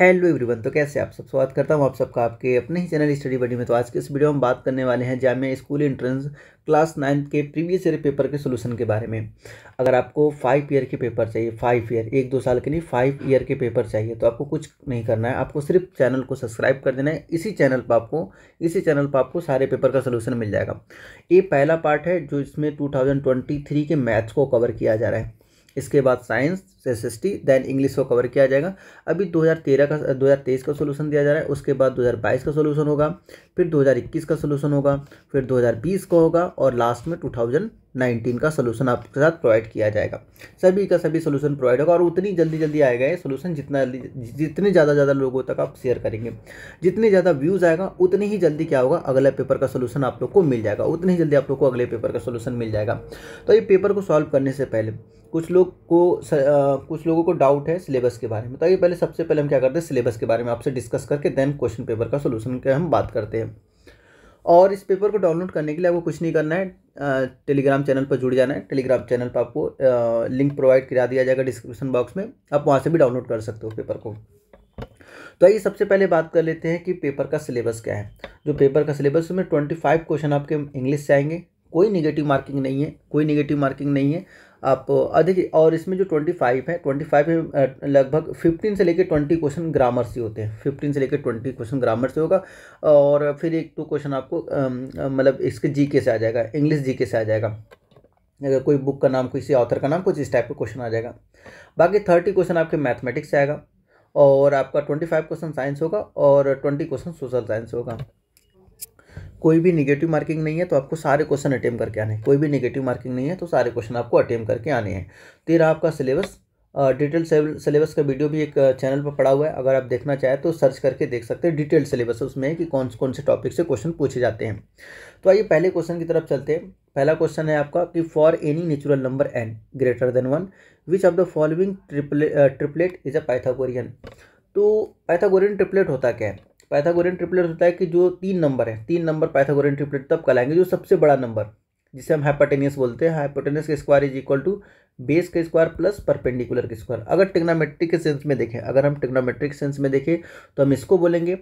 hello everyone तो कैसे आप सब स्वागत करता हूँ आप सबका आपके अपने ही चैनल स्टडी बडी में तो आज के इस वीडियो में बात करने वाले हैं Jamia school entrance class ninth के प्रीवियस ईयर पेपर के सोल्यूशन के बारे में अगर आपको फाइव ईयर के पेपर चाहिए फाइव ईयर एक दो साल के लिए फाइव ईयर के पेपर चाहिए तो आपको कुछ नहीं करना है आपको सिर्फ चैनल को सब्सक्राइब कर देना है इसी चैनल पर आपको इसी चैनल पर आपको सारे पेपर का सोल्यूशन मिल जाएगा ये पहला पार्ट है जो इसमें टू के मैथ्स को कवर किया जा रहा है इसके बाद साइंस टी देन इंग्लिश को कवर किया जाएगा अभी 2013 का 2023 का सोल्यूशन दिया जा रहा है उसके बाद 2022 का सोल्यूशन होगा फिर 2021 का सोल्यूशन होगा फिर 2020 का होगा और लास्ट में 2019 का सोल्यूशन आपके साथ प्रोवाइड किया जाएगा सभी का सभी सोल्यूशन प्रोवाइड होगा और उतनी जल्दी जल्दी आएगा ये सोल्यूशन जितना जितने ज़्यादा ज़्यादा लोगों तक आप शेयर करेंगे जितने ज़्यादा व्यूज़ आएगा उतनी ही जल्दी क्या होगा अगला पेपर का सोल्यूशन आप लोग को मिल जाएगा उतनी ही जल्दी आप लोग को अगले पेपर का सोल्यूशन मिल जाएगा तो ये पेपर को सॉल्व करने से पहले कुछ लोग को कुछ लोगों को डाउट है सिलेबस के बारे में तो आइए पहले सबसे पहले हम क्या करते हैं सिलेबस के बारे में आपसे डिस्कस करके देन क्वेश्चन पेपर का सोल्यूशन के हम बात करते हैं और इस पेपर को डाउनलोड करने के लिए आपको कुछ नहीं करना है टेलीग्राम चैनल पर जुड़ जाना है टेलीग्राम चैनल पर आपको लिंक प्रोवाइड करा दिया जाएगा डिस्क्रिप्शन बॉक्स में आप वहाँ से भी डाउनलोड कर सकते हो पेपर को तो आइए सबसे पहले बात कर लेते हैं कि पेपर का सिलेबस क्या है जो पेपर का सिलेबस उसमें ट्वेंटी फाइव क्वेश्चन आपके इंग्लिश से आएंगे कोई निगेटिव मार्किंग नहीं है कोई निगेटिव मार्किंग नहीं है आप देखिए और इसमें जो ट्वेंटी फाइव है ट्वेंटी फाइव में लगभग फिफ्टीन से लेकर ट्वेंटी क्वेश्चन ग्रामर से होते हैं फिफ्टीन से लेकर ट्वेंटी क्वेश्चन ग्रामर से होगा और फिर एक टू तो क्वेश्चन आपको मतलब इसके जी के से आ जाएगा इंग्लिश जी के से आ जाएगा अगर कोई बुक का नाम किसी ऑथर का नाम कुछ इस टाइप का क्वेश्चन आ जाएगा बाकी थर्टी क्वेश्चन आपके मैथमेटिक्स से आएगा और आपका ट्वेंटी फाइव क्वेश्चन साइंस होगा और ट्वेंटी क्वेश्चन सोशल साइंस होगा कोई भी निगेटिव मार्किंग नहीं है तो आपको सारे क्वेश्चन अटेम्प करके आने कोई भी निगेटिव मार्किंग नहीं है तो सारे क्वेश्चन आपको अटेम्प करके आने हैं तो ये आपका सिलेबस डिटेल सिलेबस का वीडियो भी एक चैनल पर पड़ा हुआ है अगर आप देखना चाहें तो सर्च करके देख सकते हैं डिटेल सिलेबस उसमें कि कौन कौन से टॉपिक से क्वेश्चन पूछे जाते हैं तो आइए पहले क्वेश्चन की तरफ चलते हैं पहला क्वेश्चन है आपका कि for any natural number N greater than one which of the following triple triplet is a Pythagorean तो पाइथागोरियन ट्रिपलेट होता क्या है पाइथागोरियन ट्रिपलेट होता है कि जो तीन नंबर है तीन नंबर पाइथागोरियन ट्रिपलेट तब कहलाएंगे जो सबसे बड़ा नंबर जिसे हम हाइपाटेनियस बोलते हैं हाइपोटेनियस का square is equal to base का स्क्वायर प्लस परपेंडिकुलर का स्क्वायर अगर टिग्नोमेट्रिक के सेंस में देखें अगर हम टिग्नोमेट्रिक सेंस में देखें तो हम इसको बोलेंगे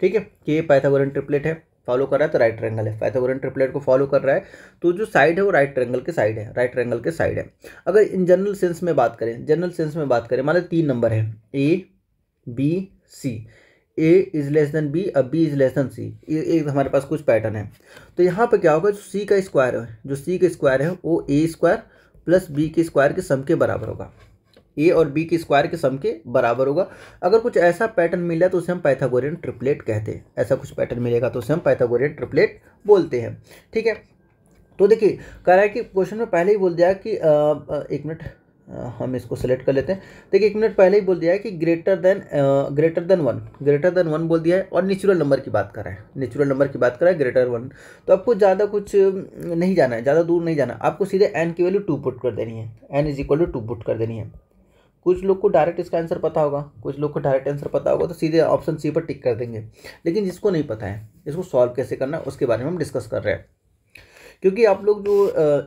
ठीक है कि ये पाइथागोरियन ट्रिपलेट है फॉलो कर रहा है तो राइट ट्रैंगल है पाइथागोरियन ट्रिपलेट को फॉलो कर रहा है तो जो साइड है वो राइट ट्रैंगल के साइड है राइट ट्रैंगल के साइड है अगर इन जनरल सेंस में बात करें जनरल सेंस में बात करें मान लो तीन नंबर है A B C A is less than B अब B is less than C एक हमारे पास कुछ पैटर्न है तो यहाँ पर क्या होगा जो सी का स्क्वायर है जो सी का स्क्वायर है वो ए स्क्वायर प्लस बी के स्क्वायर के सम के बराबर होगा ए और बी के स्क्वायर के सम के बराबर होगा अगर कुछ ऐसा पैटर्न मिला तो उसे हम पैथागोरियन ट्रिपलेट कहते हैं ऐसा कुछ पैटर्न मिलेगा तो उसे हम पैथागोरियन ट्रिपलेट बोलते हैं ठीक है तो देखिए कह रहा है कि क्वेश्चन में पहले ही बोल दिया कि आ, आ, एक मिनट हम इसको सेलेक्ट कर लेते हैं देखिए एक मिनट पहले ही बोल दिया है कि greater than greater than one greater than one बोल दिया है और नेचुरल नंबर की बात कर रहा है नेचुरल नंबर की बात कर रहा है ग्रेटर वन तो आपको ज़्यादा कुछ नहीं जाना है ज़्यादा दूर नहीं जाना आपको सीधे एन की वैल्यू टू पुट कर देनी है N is equal to two put कर देनी है कुछ लोग को डायरेक्ट इसका आंसर पता होगा कुछ लोग को डायरेक्ट आंसर पता होगा तो सीधे ऑप्शन सी पर टिक कर देंगे लेकिन जिसको नहीं पता है इसको सॉल्व कैसे करना है उसके बारे में हम डिस्कस कर रहे हैं क्योंकि आप लोग जो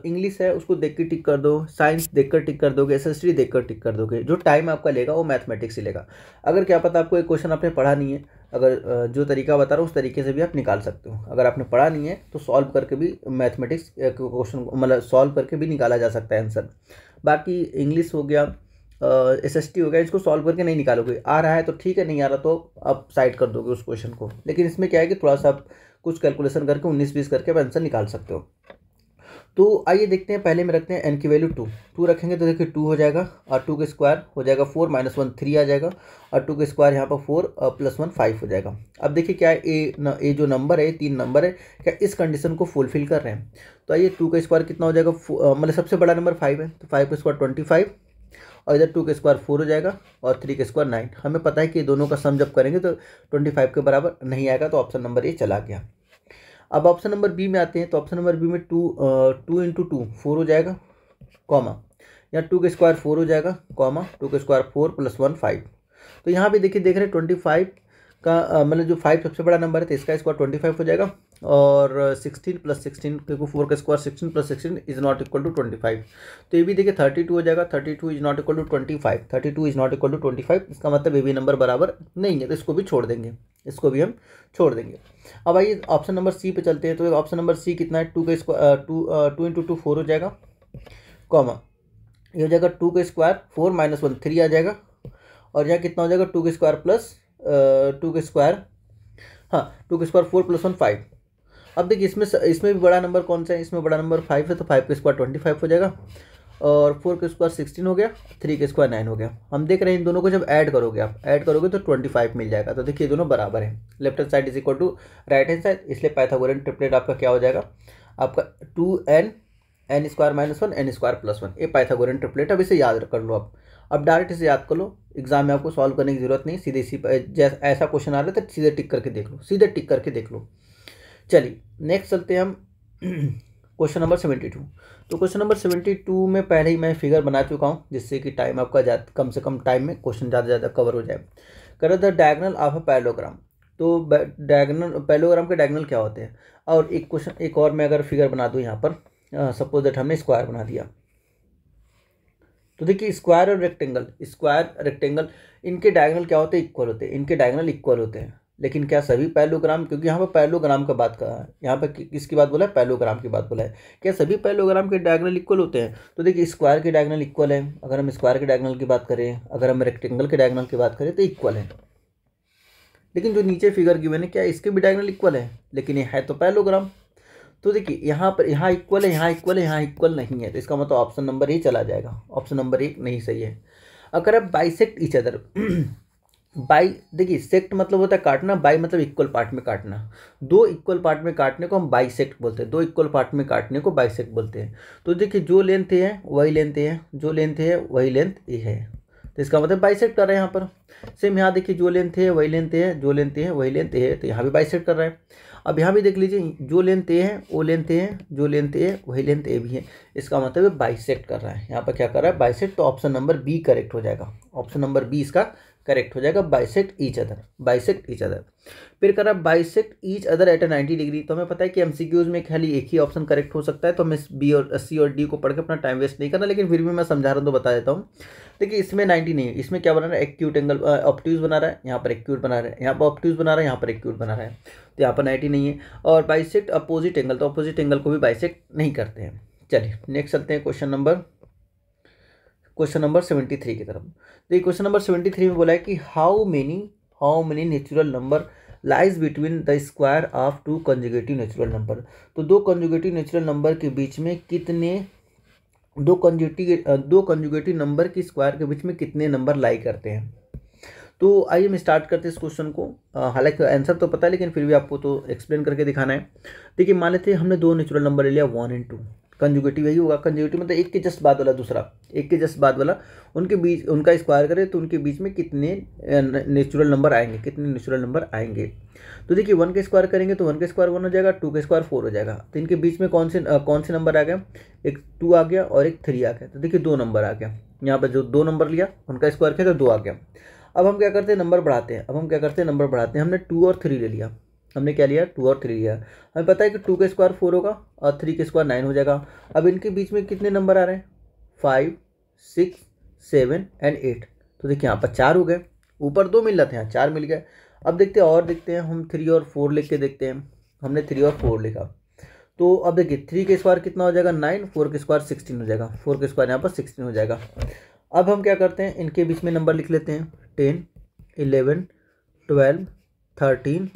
इंग्लिश है उसको देख के टिक कर दो साइंस देख कर टिक कर दोगे एस एस देख कर टिक कर दोगे जो टाइम आपका लेगा वो मैथमेटिक्स ही लेगा अगर क्या पता आपको एक क्वेश्चन आपने पढ़ा नहीं है अगर जो तरीका बता रहा हूँ उस तरीके से भी आप निकाल सकते हो अगर आपने पढ़ा नहीं है तो सॉल्व करके भी मैथमेटिक्स क्वेश्चन मतलब सॉल्व करके भी निकाला जा सकता है आंसर बाकी इंग्लिश हो गया एस एस टी हो गया इसको सॉल्व करके नहीं निकालोगे आ रहा है तो ठीक है नहीं आ रहा तो आप साइड कर दोगे उस क्वेश्चन को लेकिन इसमें क्या है कि थोड़ा सा आप कुछ कैलकुलेशन करके उन्नीस बीस करके आप आंसर निकाल सकते हो तो आइए देखते हैं पहले में रखते हैं एन की वैल्यू टू टू रखेंगे तो देखिए टू हो जाएगा और टू के स्क्वायर हो जाएगा फोर माइनस वन थ्री आ जाएगा और टू के स्क्वायर यहाँ पर फोर प्लस वन फाइव हो जाएगा अब देखिए क्या ए न ए जो नंबर है तीन नंबर है क्या इस कंडीशन को फुलफिल कर रहे हैं तो आइए टू का स्क्वायर कितना हो जाएगा मतलब सबसे बड़ा नंबर फाइव है तो फाइव का स्क्वायर ट्वेंटी फाइव और इधर टू का स्क्वायर फोर हो जाएगा और थ्री का स्क्वायर नाइन हमें पता है कि दोनों का सम जब करेंगे तो ट्वेंटी फाइव के बराबर नहीं आएगा तो ऑप्शन नंबर ए चला गया अब ऑप्शन नंबर बी में आते हैं तो ऑप्शन नंबर बी में two two into two four हो जाएगा कॉमा यहाँ टू का स्क्वायर फोर हो जाएगा कॉमा टू का square four plus one five तो यहाँ पे देखिए देख रहे हैं ट्वेंटी फाइव का मतलब जो फाइव सबसे बड़ा नंबर है तो इसका स्क्वायर ट्वेंटी फाइव हो जाएगा और सिक्सटीन प्लस सिक्सटीन क्योंकि फोर का square sixteen plus sixteen is not equal to twenty five तो ये भी देखिए थर्टी टू हो जाएगा thirty two is not equal to twenty five thirty two is not equal to twenty five इसका मतलब ये भी नंबर बराबर नहीं है तो इसको भी छोड़ देंगे इसको भी हम छोड़ देंगे अब आइए ऑप्शन नंबर सी पे चलते हैं तो ऑप्शन नंबर सी कितना है टू का square two two into two four हो जाएगा कॉमा ये हो जाएगा टू का square four minus one three आ जाएगा और यहाँ कितना हो जाएगा टू का स्क्वायर प्लस टू का स्क्वायर हाँ टू का square four plus one five अब देखिए इसमें इसमें भी बड़ा नंबर कौन सा है इसमें बड़ा नंबर फाइव है तो फाइव का स्क्वायर ट्वेंटी फाइव हो जाएगा और फोर का स्क्वायर सिक्सटीन हो गया थ्री का स्क्वायर नाइन हो गया हम देख रहे हैं इन दोनों को जब ऐड करोगे आप ऐड करोगे तो ट्वेंटी फाइव मिल जाएगा तो देखिए दोनों बराबर है left hand side is equal to right hand side इसलिए पाइथागोरियन ट्रिपलेट आपका क्या हो जाएगा आपका two N N square minus one N square plus one ये पाइथागोरियन ट्रिपलेट अब इसे याद कर लो आप अब डायरेक्ट इसे याद कर लो एग्जाम में आपको सॉल्व करने की जरूरत नहीं सीधे जैसा ऐसा क्वेश्चन आ रहा है तो सीधे टिक करके देख लो सीधे टिक करके देख लो चलिए नेक्स्ट चलते हैं हम क्वेश्चन नंबर सेवेंटी टू तो क्वेश्चन नंबर सेवेंटी टू में पहले ही मैं फिगर बना चुका हूँ जिससे कि टाइम आपका ज्यादा कम से कम टाइम में क्वेश्चन ज़्यादा से ज़्यादा कवर हो जाए कर the diagonal of a parallelogram तो डायगनल पैलोग्राम के डायगनल क्या होते हैं और एक क्वेश्चन एक और मैं अगर फिगर बना दूँ यहाँ पर सपोज दैट हमने स्क्वायर बना दिया तो देखिए स्क्वायर और रेक्टेंगल स्क्वायर रेक्टेंगल इनके डायगनल क्या होते हैं इक्वल होते हैं इनके डायगनल इक्वल होते हैं लेकिन क्या सभी पैलोग्राम क्योंकि यहाँ पर पैलोग्राम का बात कहा है यहाँ पर किसकी बात बोला है पैलोग्राम की बात बोला है क्या सभी पैलोग्राम के डायगनल इक्वल होते हैं तो देखिए स्क्वायर के डायगनल इक्वल है अगर हम स्क्वायर के डायगनल की बात करें अगर हम रेक्टेंगल के डायगनल की बात करें तो इक्वल है लेकिन जो नीचे फिगर की मैंने क्या इसके भी डायगनल इक्वल है लेकिन ये है तो पैलोग्राम तो देखिए यहाँ पर यहाँ इक्वल है यहाँ इक्वल है यहाँ इक्वल नहीं है तो इसका मतलब ऑप्शन नंबर ही चला जाएगा ऑप्शन नंबर एक नहीं सही है अगर आप बाइसेक्ट इच अदर बाई देखिए सेक्ट मतलब होता है काटना बाई मतलब इक्वल पार्ट में काटना दो इक्वल पार्ट में काटने को हम बाई सेक्ट बोलते हैं दो इक्वल पार्ट में काटने को बाई सेक्ट बोलते हैं तो देखिए जो लेंथ है वही लेंथ है जो लेंथ है वही लेंथ ये है तो इसका मतलब सेक्ट कर रहा है यहाँ पर सेम यहाँ देखिए जो लेंथ है वही लेंथ है जो लेंथ है वही लेंथ है तो यहाँ भी बाइसेक्ट कर रहा है अब यहाँ भी देख लीजिए जो लेंथ ए है वो लेंथ है जो लेंथ ए है वही लेंथ ए भी है इसका मतलब बाई सेक्ट कर रहा है यहाँ पर क्या कर रहा है सेक्ट तो ऑप्शन नंबर बी करेक्ट हो जाएगा ऑप्शन नंबर बी इसका करेक्ट हो जाएगा bisect each other bisect each other फिर कर करा bisect each other at a ninety degree तो हमें पता है कि क्यूज में खाली एक ही ऑप्शन करेक्ट हो सकता है तो हमें बी और सी और डी को पढ़ के अपना टाइम वेस्ट नहीं करना लेकिन फिर भी मैं समझा रहा हूँ तो बता देता हूँ देखिए इसमें नाइन्टी नहीं है इसमें क्या बना रहा है एक्यूट एंगल ऑप्ट्यूज बना रहा है यहाँ पर एक्यूट बना रहा है यहाँ पर ऑप्ट्यूज बना रहा है यहाँ पर एक्यूट बना रहा है तो यहाँ पर नाइन्टी नहीं है और बाइसेक्ट अपोजिट एंगल तो अपोजिट एंगल को भी बाइसेक्ट नहीं करते हैं चलिए नेक्स्ट चलते हैं question number question number seventy three की तरफ देखिए तो क्वेश्चन नंबर सेवेंटी थ्री में बोला है कि how many how many natural number lies between the square of two conjugative natural number तो दो कंजुगेटिव नेचुरल नंबर के बीच में कितने दो कंजुगेटिव दो कंजुगेटिव नंबर की स्क्वायर के बीच में कितने नंबर लाई करते हैं तो आइए हम स्टार्ट करते हैं इस क्वेश्चन को हालांकि आंसर तो पता है लेकिन फिर भी आपको तो एक्सप्लेन करके दिखाना है देखिए मान लेते हमने दो नेचुरल नंबर ले लिया वन एंड टू कंजुगेटिव यही होगा कंजुगेटिव मतलब एक के जस्ट बाद वाला दूसरा एक के जस्ट बाद वाला उनके बीच उनका स्क्वायर करें तो उनके बीच में कितने नेचुरल नंबर आएंगे कितने नेचुरल नंबर आएंगे तो देखिए वन के स्क्वायर करेंगे तो वन के स्क्वायर वन हो जाएगा टू के स्क्वायर फोर हो जाएगा तो इनके बीच में कौन से आ, कौन से नंबर आ गया एक टू आ गया और एक थ्री आ गया तो देखिए दो नंबर आ गया यहाँ पर जो दो नंबर लिया उनका स्क्वायर किया तो दो आ गया अब हम क्या करते हैं नंबर बढ़ाते हैं अब हम क्या करते हैं नंबर बढ़ाते हैं हमने टू और थ्री ले लिया हमने क्या लिया टू और थ्री लिया हमें पता है कि टू का स्क्वायर फोर होगा और थ्री का स्क्वायर नाइन हो जाएगा अब इनके बीच में कितने नंबर आ रहे हैं five six seven and eight तो देखिए यहाँ पर चार हो गए ऊपर दो मिल रहा था यहाँ चार मिल गए अब देखते हैं और देखते हैं हम थ्री और फोर लिख के देखते हैं हमने थ्री और फोर लिखा तो अब देखिए थ्री के स्क्वायर कितना हो जाएगा नाइन फोर के स्क्वायर सिक्सटीन हो जाएगा फोर के स्क्वायर यहाँ पर सिक्सटीन हो जाएगा अब हम क्या करते हैं इनके बीच में नंबर लिख लेते हैं ten eleven twelve thirteen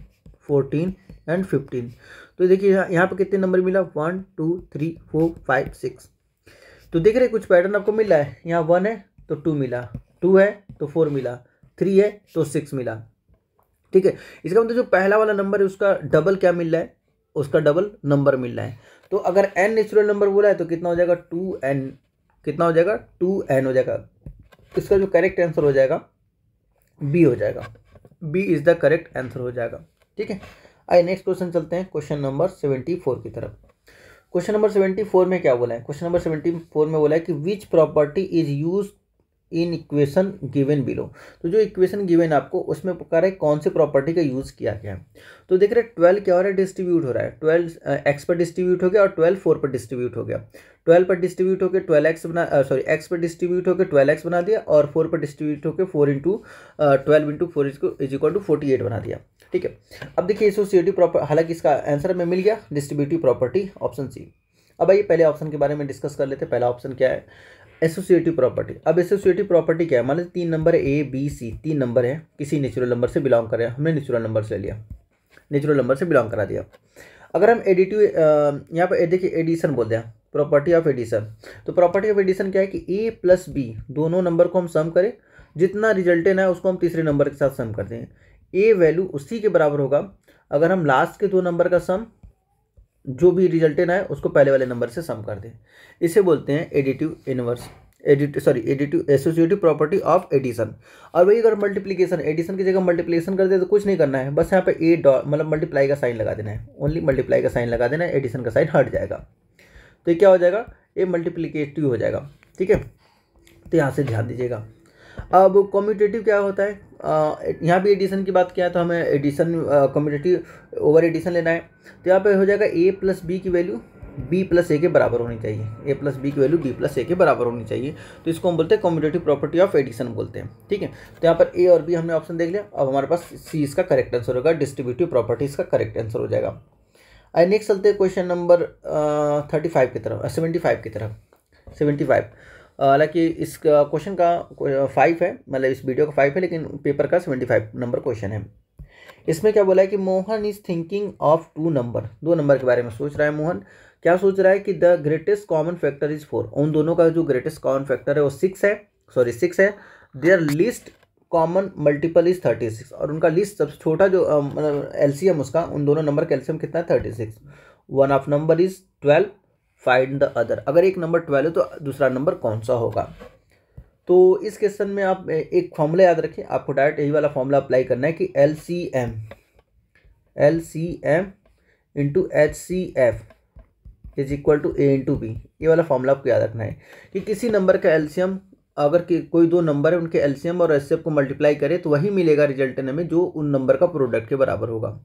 fourteen and fifteen तो देखिए यहाँ पर कितने नंबर मिला one two three four five six तो देख रहे कुछ पैटर्न आपको मिला है यहाँ वन है तो टू मिला टू है तो फोर मिला थ्री है तो सिक्स मिला ठीक है इसका मतलब जो पहला वाला नंबर है उसका डबल क्या मिल रहा है उसका डबल नंबर मिल रहा है तो अगर एन नेचुरल नंबर बोला है तो कितना हो जाएगा टू एन कितना हो जाएगा टू एन हो जाएगा इसका जो करेक्ट आंसर हो जाएगा बी हो जाएगा B is the correct answer हो जाएगा ठीक है आइए नेक्स्ट क्वेश्चन चलते हैं क्वेश्चन नंबर सेवेंटी फोर की तरफ क्वेश्चन नंबर सेवेंटी फोर में क्या बोला है क्वेश्चन नंबर सेवेंटी फोर में बोला है कि which property is use in equation given below तो जो इक्वेशन गिवन आपको उसमें कह रहा है कौन से प्रॉपर्टी का यूज़ किया गया है तो देख रहे ट्वेल्व क्या हो रहा है डिस्ट्रीब्यूट हो रहा है ट्वेल्व एक्स पर डिस्ट्रीब्यूट हो गया और ट्वेल्व फोर पर डिस्ट्रीब्यूट हो गया ट्वेल्व पर डिस्ट्रीब्यूट होकर ट्वेल्व एक्स बना सॉरी एक्स पर डिस्ट्रीब्यूट होकर ट्वेल्व एक्स बना दिया और फोर पर डिस्ट्रीब्यूट होकर four into twelve into four is equal to forty eight बना दिया ठीक है अब देखिए एसोसिएटिव प्रॉपर्टी हालांकि इसका आंसर हमें मिल गया डिस्ट्रीब्यूटिव प्रॉपर्टी ऑप्शन सी अब आइए पहले ऑप्शन के बारे में डिस्कस कर लेते हैं पहला ऑप्शन क्या है एसोसिएटिव प्रॉपर्टी अब एसोसिएटिव प्रॉपर्टी क्या है मान लीजिए तीन नंबर ए बी सी तीन नंबर है किसी नेचुरल नंबर से बिलोंग कर रहे हैं हमने नेचुरल नंबर से लिया नेचुरल नंबर से बिलोंग करा दिया अगर हम एडिटिव यहाँ पर देखिए एडिशन बोलते हैं प्रॉपर्टी ऑफ एडिशन तो प्रॉपर्टी ऑफ एडिशन क्या है कि ए प्लस बी दोनों नंबर को हम सम करें जितना रिजल्टेंट है उसको हम तीसरे नंबर के साथ सम करते हैं ए वैल्यू उसी के बराबर होगा अगर हम लास्ट के दो नंबर का सम जो भी रिजल्टेन आए उसको पहले वाले नंबर से सम कर दें इसे बोलते हैं additive inverse edit sorry additive associative property of addition और वही अगर मल्टीप्लीकेशन एडिशन की जगह मल्टीप्लीकेशन कर दे तो कुछ नहीं करना है बस यहाँ पे ए डॉट मतलब मल्टीप्लाई का साइन लगा देना है ओनली मल्टीप्लाई का साइन लगा देना है एडिशन का साइन हट जाएगा तो ये क्या हो जाएगा ए मल्टीप्लीकेटिव हो जाएगा ठीक है तो यहाँ से ध्यान दीजिएगा अब कॉम्यूटेटिव क्या होता है यहाँ भी एडिशन की बात किया तो हमें एडिशन कॉम्यूटेटिव ओवर एडिशन लेना है तो यहाँ पे हो जाएगा ए प्लस बी की वैल्यू बी प्लस ए के बराबर होनी चाहिए ए प्लस बी की वैल्यू बी प्लस ए के बराबर होनी चाहिए तो इसको हम बोलते हैं कॉम्पिटेटिव प्रॉपर्टी ऑफ एडिशन बोलते हैं ठीक है तो यहाँ पर ए और बी हमने ऑप्शन देख लिया अब हमारे पास सी इसका करेक्ट आंसर होगा डिस्ट्रीब्यूटिव प्रॉपर्टी इसका करेक्ट आंसर हो जाएगा आई नेक्स्ट चलते हैं क्वेश्चन नंबर थर्टी फाइव की तरफ सेवेंटी फाइव की तरफ सेवेंटी फाइव हालांकि इस क्वेश्चन का फाइव है मतलब इस वीडियो का फाइव है लेकिन पेपर का सेवेंटी फाइव नंबर क्वेश्चन है इसमें क्या बोला है कि Mohan is thinking of two number दो नंबर के बारे में सोच रहा है मोहन क्या सोच रहा है कि the greatest common factor is four उन दोनों का जो ग्रेटेस्ट कॉमन फैक्टर है वो सिक्स है सॉरी सिक्स है their least common multiple is thirty six और उनका लिस्ट सबसे छोटा जो एलसीएम मतलब uh, उसका उन दोनों नंबर का एल्सियम कितना है thirty six one of number is twelve find the other अगर एक नंबर ट्वेल्व है तो दूसरा नंबर कौन सा होगा तो इस क्वेश्चन में आप एक फॉर्मूला याद रखें आपको डायरेक्ट यही वाला फॉर्मूला अप्लाई करना है कि L C M L C M into H C F is equal to A into B ये वाला फॉर्मूला आपको याद रखना है कि किसी नंबर का एल्शियम अगर कि कोई दो नंबर है उनके एलसीएम और एस को मल्टीप्लाई करें तो वही मिलेगा रिजल्ट हमें जो उन नंबर का प्रोडक्ट के बराबर होगा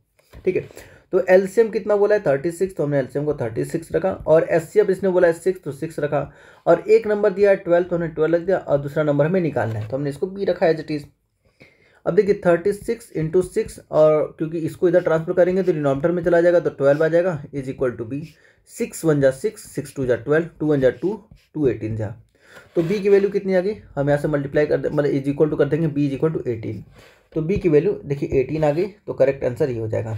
ठीक है तो एलसीएम कितना बोला है थर्टी सिक्स तो हमने एलसीएम को थर्टी सिक्स रखा और एस सी एफ इसने बोला है सिक्स तो सिक्स रखा और एक नंबर दिया है ट्वेल्व तो हमने ट्वेल्व रख दिया और दूसरा नंबर हमें निकालना है तो हमने इसको बी रखा एज इट इज़ अब देखिए थर्टी सिक्स इंटू सिक्स और क्योंकि इसको इधर ट्रांसफर करेंगे तो रिनोमीटर में चला जाएगा तो ट्वेल्व आ जाएगा is equal to B six one जा सिक्स सिक्स टू जा ट्वेल्व टू वन जा टू टू एटीन जा तो बी की वैल्यू कितनी आ गई हम यहाँ से मल्टीप्लाई कर मतलब इज इक्वल टू कर देंगे B is equal to eighteen तो बी की वैल्यू देखिए एटीन आ गई तो करेक्ट आंसर ये हो जाएगा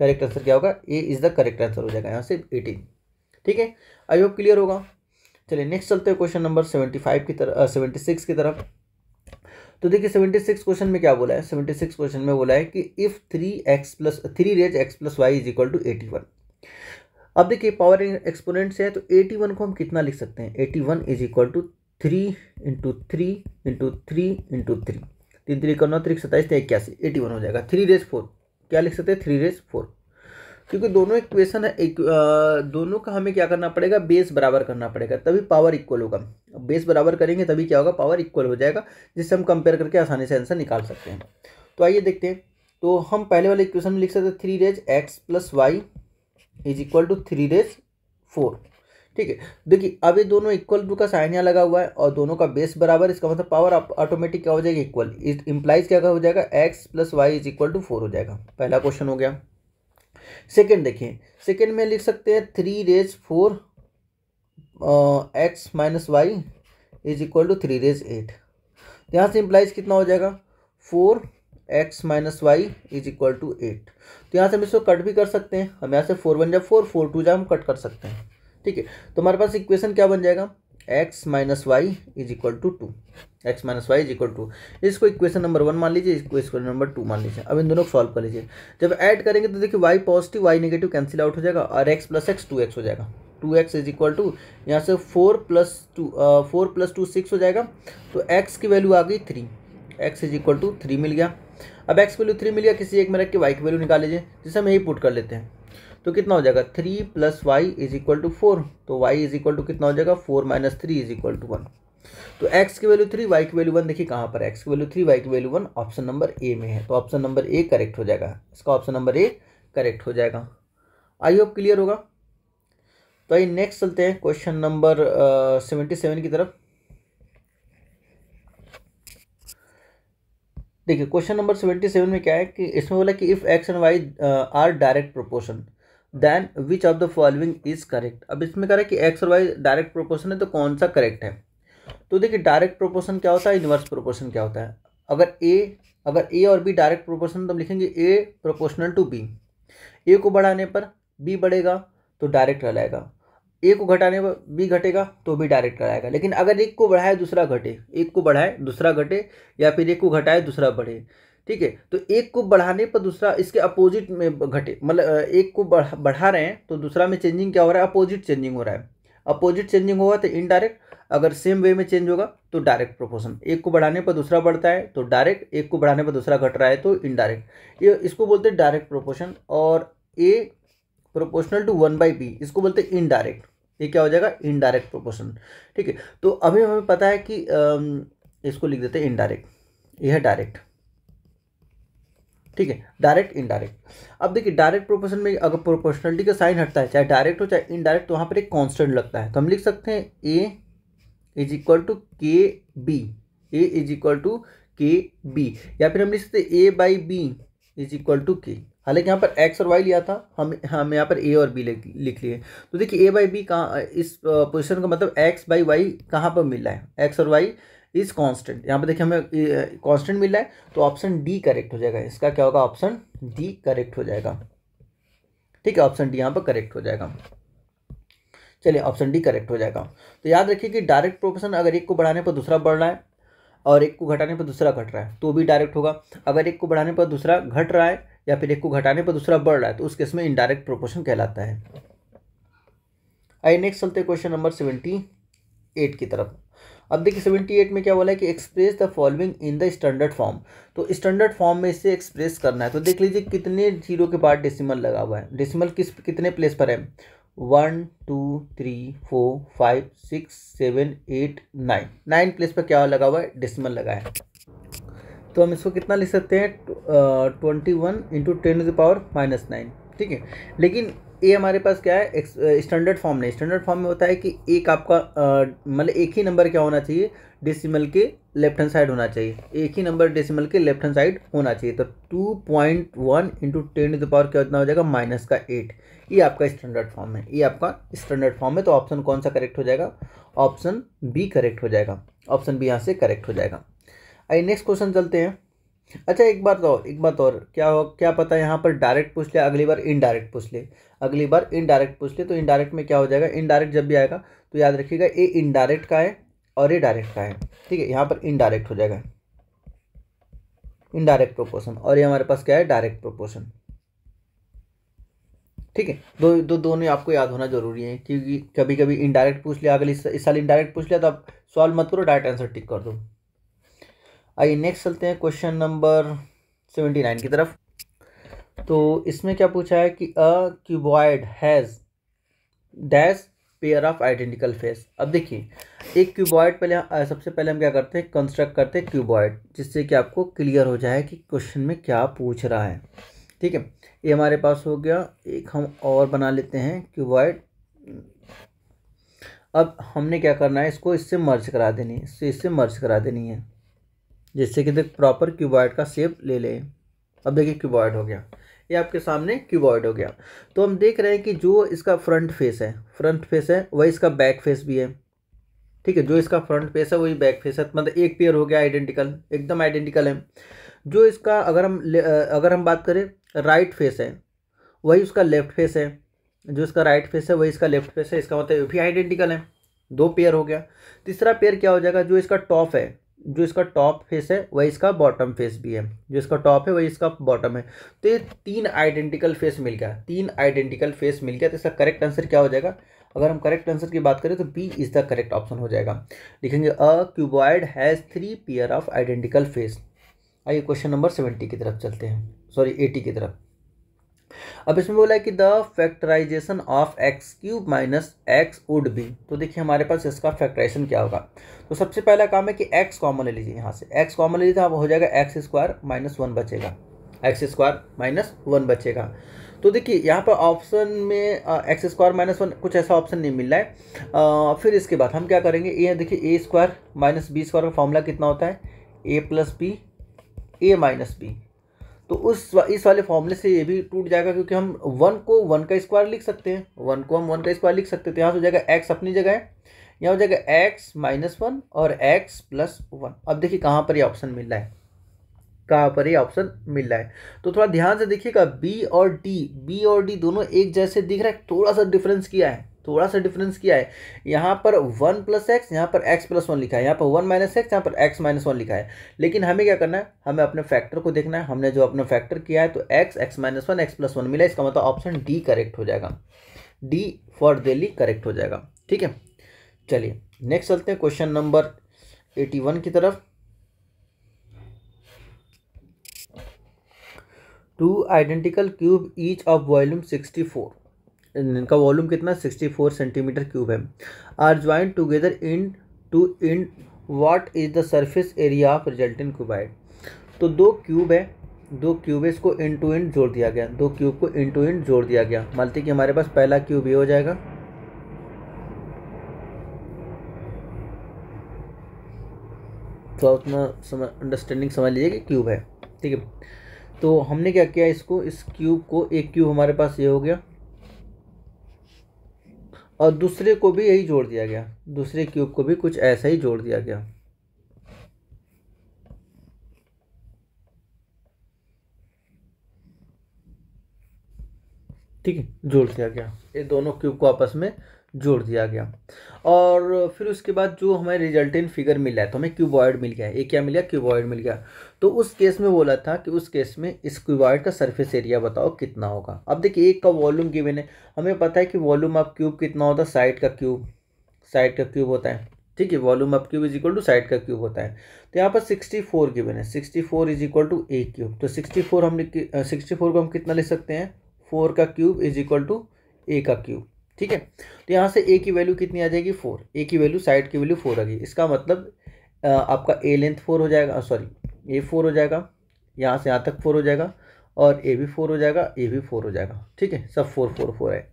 करेक्ट आंसर क्या होगा A is the correct answer हो जाएगा यहाँ से एटीन ठीक है आई होप क्लियर होगा चलिए नेक्स्ट चलते हैं क्वेश्चन नंबर सेवेंटी फाइव की तरफ सेवेंटी सिक्स की तरफ तो देखिए सेवेंटी सिक्स क्वेश्चन में क्या बोला है सेवेंटी सिक्स क्वेश्चन में बोला है कि if three x plus three raise X plus Y is equal to eighty one अब देखिए पावर एक्सपोनेंट से है तो एटी वन को हम कितना लिख सकते हैं eighty one is equal to three into three into three into three तीन तीन का त्रिक तो सत्ताईस तो इक्यासी एटी वन हो जाएगा थ्री रेज फोर क्या लिख सकते हैं थ्री रेस फोर क्योंकि दोनों इक्वेशन है एक, आ, दोनों का हमें क्या करना पड़ेगा बेस बराबर करना पड़ेगा तभी पावर इक्वल होगा बेस बराबर करेंगे तभी क्या होगा पावर इक्वल हो जाएगा जिससे हम कंपेयर करके आसानी से आंसर निकाल सकते हैं तो आइए देखते हैं तो हम पहले वाले इक्वेशन में लिख सकते हैं three raise X plus Y is equal to three raise four ठीक है देखिए अभी दोनों इक्वल टू का साइन यहाँ लगा हुआ है और दोनों का बेस बराबर इसका मतलब पावर ऑटोमेटिक क्या हो जाएगी इक्वल इम्प्लाइज क्या हो जाएगा X plus Y is equal to four हो जाएगा पहला क्वेश्चन हो गया सेकेंड देखिए सेकेंड में लिख सकते हैं three raise four x minus Y is equal to three raise eight यहाँ से इम्प्लाइज कितना हो जाएगा four x minus Y is equal to eight तो यहाँ से हम इसको कट भी कर सकते हैं हम यहाँ से फोर वन जाए फोर फोर टू जाए हम कट कर सकते हैं ठीक है तो हमारे पास इक्वेशन क्या बन जाएगा X minus Y is equal to two X minus Y is equal to इसको इक्वेशन नंबर वन मान लीजिए इसको इक्वेशन नंबर टू मान लीजिए अब इन दोनों को सॉल्व कर लीजिए जब ऐड करेंगे तो देखिए Y positive Y negative cancel out हो जाएगा और X plus X two X हो जाएगा two X is equal to यहाँ से four plus two four plus two six हो जाएगा तो एक्स की वैल्यू आ गई three X is equal to three मिल गया अब एक्स वैल्यू थ्री मिल गया किसी एक में रख के वाई की वैल्यू निकाल लीजिए जिसे हम यही पुट कर लेते हैं तो कितना हो जाएगा three plus Y is equal to four तो वाई इज इक्वल टू कितना हो जाएगा four minus three is equal to one तो एक्स की वैल्यू थ्री वाई की वैल्यू वन देखिए कहाँ पर एक्स की वैल्यू थ्री वाई की value one option number A में है तो ऑप्शन नंबर ए करेक्ट हो जाएगा इसका ऑप्शन नंबर ए करेक्ट हो जाएगा आई होप क्लियर होगा तो आइए नेक्स्ट चलते हैं क्वेश्चन नंबर सेवेंटी सेवन की तरफ देखिए क्वेश्चन नंबर सेवेंटी सेवन में क्या है कि इसमें बोला कि if X and Y are direct proportion then which of the following is correct अब इसमें कह रहा है कि एक्स और वाई डायरेक्ट प्रोपोर्शन है तो कौन सा करेक्ट है तो देखिए डायरेक्ट प्रोपोर्शन क्या होता है इन्वर्स प्रोपोर्शन क्या होता है अगर ए अगर ए और बी डायरेक्ट प्रोपोर्शन तो हम लिखेंगे A proportional to B A को बढ़ाने पर बी बढ़ेगा तो डायरेक्ट जाएगा ए को घटाने पर बी घटेगा तो भी डायरेक्ट जाएगा लेकिन अगर एक को बढ़ाए दूसरा घटे एक को बढ़ाए दूसरा घटे या फिर एक को घटाए दूसरा बढ़े ठीक है तो एक को बढ़ाने पर दूसरा इसके अपोजिट में घटे मतलब एक को बढ़ा बढ़ा रहे हैं तो दूसरा में चेंजिंग क्या हो रहा है अपोजिट चेंजिंग हो रहा है अपोजिट चेंजिंग होगा तो इनडायरेक्ट अगर सेम वे में चेंज होगा तो डायरेक्ट प्रोपोर्शन एक को बढ़ाने पर दूसरा बढ़ता है तो डायरेक्ट एक को बढ़ाने पर दूसरा घट रहा है तो इनडायरेक्ट ये इसको बोलते हैं डायरेक्ट प्रोपोर्शन और A proportional to one by B इसको बोलते हैं इनडायरेक्ट ये क्या हो जाएगा इनडायरेक्ट प्रोपोर्शन ठीक है तो अभी हमें पता है कि इसको लिख देते हैं इनडायरेक्ट यह डायरेक्ट ठीक है डायरेक्ट इनडायरेक्ट अब देखिए डायरेक्ट प्रोपोर्शन में अगर प्रोपोर्शनलिटी का साइन हटता है चाहे डायरेक्ट हो चाहे इनडायरेक्ट तो वहाँ पर एक कॉन्स्टेंट लगता है तो हम लिख सकते हैं A is equal to K B A is equal to K B या फिर हम लिख सकते हैं A by B is equal to K हालांकि यहाँ पर एक्स और वाई लिया था हम हम यहाँ पर ए और बी लिख लिए तो देखिए ए बाई बी कहाँ इस पोजिशन का मतलब एक्स बाई वाई कहाँ पर मिल रहा है एक्स और वाई इज कांस्टेंट यहाँ पे देखिए हमें कांस्टेंट मिल रहा है तो ऑप्शन डी करेक्ट हो जाएगा इसका क्या होगा ऑप्शन डी करेक्ट हो जाएगा ठीक है ऑप्शन डी यहाँ पर करेक्ट हो जाएगा चलिए ऑप्शन डी करेक्ट हो जाएगा तो याद रखिए कि डायरेक्ट प्रोपोर्शन अगर एक को बढ़ाने पर दूसरा बढ़ रहा है और एक को घटाने पर दूसरा घट रहा है तो भी डायरेक्ट होगा अगर एक को बढ़ाने पर दूसरा घट रहा है या फिर एक को घटाने पर दूसरा बढ़ रहा है तो उस केस में इनडायरेक्ट प्रोपोर्शन कहलाता है आइए नेक्स्ट चलते क्वेश्चन नंबर सेवेंटी एट की तरफ अब देखिए सेवेंटी एट में क्या बोला है कि express the following in the standard form तो स्टैंडर्ड फॉर्म में इसे एक्सप्रेस करना है तो देख लीजिए कितने जीरो के बाद डेसिमल लगा हुआ है डेसिमल किस कितने प्लेस पर है one two three four five six seven eight nine nine place पर क्या लगा हुआ है डेसिमल लगा है तो हम इसको कितना लिख सकते हैं twenty one into ten the power minus nine ठीक है लेकिन ए हमारे पास क्या है स्टैंडर्ड फॉर्म नहीं स्टैंडर्ड फॉर्म में होता है कि एक आपका मतलब एक ही नंबर क्या होना चाहिए डेसिमल के लेफ्ट हैंड साइड होना चाहिए एक ही नंबर डेसिमल के लेफ्ट हैंड साइड होना चाहिए तो two point one into ten to power क्या उतना हो जाएगा माइनस का एट ये आपका स्टैंडर्ड फॉर्म है ये आपका स्टैंडर्ड फॉर्म है तो ऑप्शन कौन सा करेक्ट हो जाएगा ऑप्शन बी करेक्ट हो जाएगा ऑप्शन बी यहाँ से करेक्ट हो जाएगा आइए नेक्स्ट क्वेश्चन चलते हैं अच्छा एक बात और एक बात और क्या हो क्या पता यहाँ पर डायरेक्ट पूछ ले अगली बार इनडायरेक्ट पूछ ले अगली बार इनडायरेक्ट पूछ ले तो इनडायरेक्ट में क्या हो जाएगा इनडायरेक्ट जब भी आएगा तो याद रखिएगा ए इनडायरेक्ट का है और ए डायरेक्ट का है ठीक है यहाँ पर इनडायरेक्ट हो जाएगा इनडायरेक्ट प्रोपोर्शन और ये हमारे पास क्या है डायरेक्ट प्रोपोर्शन ठीक है दो दो दोनों आपको याद होना जरूरी है क्योंकि कभी कभी इनडायरेक्ट पूछ लिया अगले इस साल इनडायरेक्ट पूछ लिया तो आप सॉल्व मत करो डायरेक्ट आंसर टिक कर दो आइए नेक्स्ट चलते हैं क्वेश्चन नंबर सेवेंटी नाइन की तरफ तो इसमें क्या पूछा है कि a cuboid has dash pair of identical face अब देखिए एक क्यूबॉयड पहले सबसे पहले हम क्या करते हैं कंस्ट्रक्ट करते हैं क्यूबॉयड जिससे कि आपको क्लियर हो जाए कि क्वेश्चन में क्या पूछ रहा है ठीक है ये हमारे पास हो गया एक हम और बना लेते हैं क्यूबॉयड अब हमने क्या करना है इसको इससे मर्ज करा देनी है इससे इससे मर्ज करा देनी है जिससे कि देख प्रॉपर क्यूबॉयड का शेप ले लें अब देखिए क्यूबॉयड हो गया ये आपके सामने क्यूबॉयड हो गया तो हम देख रहे हैं कि जो इसका फ्रंट फेस है फ्रंट फेस है वही इसका बैक फेस भी है ठीक है जो इसका फ्रंट फेस है वही बैक फेस है मतलब एक पेयर हो गया आइडेंटिकल एकदम आइडेंटिकल है जो इसका अगर हम अगर हम बात करें राइट फेस है वही उसका लेफ्ट फेस है जो इसका राइट फेस है वही इसका लेफ्ट फेस है इसका मतलब भी आइडेंटिकल है दो पेयर हो गया तीसरा पेयर क्या हो जाएगा जो इसका टॉप है जो इसका टॉप फेस है वही इसका बॉटम फेस भी है जो इसका टॉप है वही इसका बॉटम है तो ये तीन आइडेंटिकल फेस मिल गया तीन आइडेंटिकल फेस मिल गया तो इसका करेक्ट आंसर क्या हो जाएगा अगर हम करेक्ट आंसर की बात करें तो B is the correct option हो जाएगा लिखेंगे a cuboid has three pair of identical face आइए क्वेश्चन नंबर सेवेंटी की तरफ चलते हैं सॉरी एटी की तरफ अब इसमें बोला है कि the factorisation of X cube minus X would be तो देखिए हमारे पास इसका फैक्टराइजेशन क्या होगा तो सबसे पहला काम है कि एक्स कॉमन ले लीजिए यहाँ से एक्स कॉमन ले लीजिए अब तो हो जाएगा एक्स स्क्वायर माइनस वन बचेगा एक्स स्क्वायर माइनस वन बचेगा तो देखिए यहाँ पर ऑप्शन में एक्स स्क्वायर माइनस वन कुछ ऐसा ऑप्शन नहीं मिल रहा है आ, फिर इसके बाद हम क्या करेंगे ये देखिए ए स्क्वायर माइनस बी स्क्वायर का फॉर्मूला कितना होता है A plus B A minus B तो उस इस वाले फॉर्मूले से ये भी टूट जाएगा क्योंकि हम वन को वन का स्क्वायर लिख सकते हैं वन को हम वन का स्क्वायर लिख सकते थे तो यहाँ हो जाएगा एक्स अपनी जगह है यहाँ हो जाएगा एक्स माइनस वन और एक्स प्लस वन अब देखिए कहाँ पर ये ऑप्शन मिल रहा है कहाँ पर ये ऑप्शन मिल रहा है तो थोड़ा ध्यान से देखिएगा बी और डी बी और डी दोनों एक जैसे दिख रहा है थोड़ा सा डिफरेंस किया है थोड़ा सा डिफरेंस किया है यहाँ पर वन प्लस एक्स यहाँ पर एक्स प्लस वन लिखा है यहाँ पर वन माइनस एक्स यहाँ पर एक्स माइनस वन लिखा है लेकिन हमें क्या करना है हमें अपने फैक्टर को देखना है हमने जो अपना फैक्टर किया है तो X X minus one X plus one मिला इसका मतलब ऑप्शन डी करेक्ट हो जाएगा डी फॉर दिल्ली करेक्ट हो जाएगा ठीक है चलिए नेक्स्ट चलते हैं क्वेश्चन नंबर एटी वन की तरफ two identical cube each of volume sixty four इनका वॉल्यूम कितना सिक्सटी फोर सेंटीमीटर क्यूब है are joined together end to end what is the surface area of resultant cuboid तो दो cube है दो cube है इसको इन टू इन जोड़ दिया गया दो क्यूब को इन टू इन जोड़ दिया गया मानते कि हमारे पास पहला क्यूब ये हो जाएगा थोड़ा तो उतना समझ अंडरस्टैंडिंग समझ लीजिए कि क्यूब है ठीक है तो हमने क्या किया इसको इस क्यूब को एक क्यूब हमारे पास ये हो गया और दूसरे को भी यही जोड़ दिया गया दूसरे क्यूब को भी कुछ ऐसा ही जोड़ दिया गया ठीक है जोड़ दिया गया ये दोनों क्यूब को आपस में जोड़ दिया गया और फिर उसके बाद जो हमें रिजल्टेंट फिगर मिला है तो हमें क्यूबॉयड मिल गया है ये क्या मिल गया क्यूबॉयड मिल गया तो उस केस में बोला था कि उस केस में इस क्यूबॉयड का सरफेस एरिया बताओ कितना होगा अब देखिए एक का वॉल्यूम गिवन है हमें पता है कि वॉल्यूम ऑफ क्यूब कितना होता है साइड का क्यूब साइड का क्यूब होता है ठीक है volume of cube is equal to side का क्यूब होता है तो यहाँ पर सिक्सटी फोर गिवन है sixty four is equal to A cube तो सिक्सटी फोर हम सिक्सटी फोर को हम कितना ले सकते हैं फोर का cube is equal to A का क्यूब ठीक है तो यहाँ से ए की वैल्यू कितनी आ जाएगी फोर ए की वैल्यू साइड की वैल्यू फोर आ गई इसका मतलब आपका ए लेंथ फोर हो जाएगा सॉरी ए फोर हो जाएगा यहाँ से यहाँ तक फोर हो जाएगा और ए भी फोर हो जाएगा ए भी फोर हो जाएगा ठीक है सब फोर फोर फोर है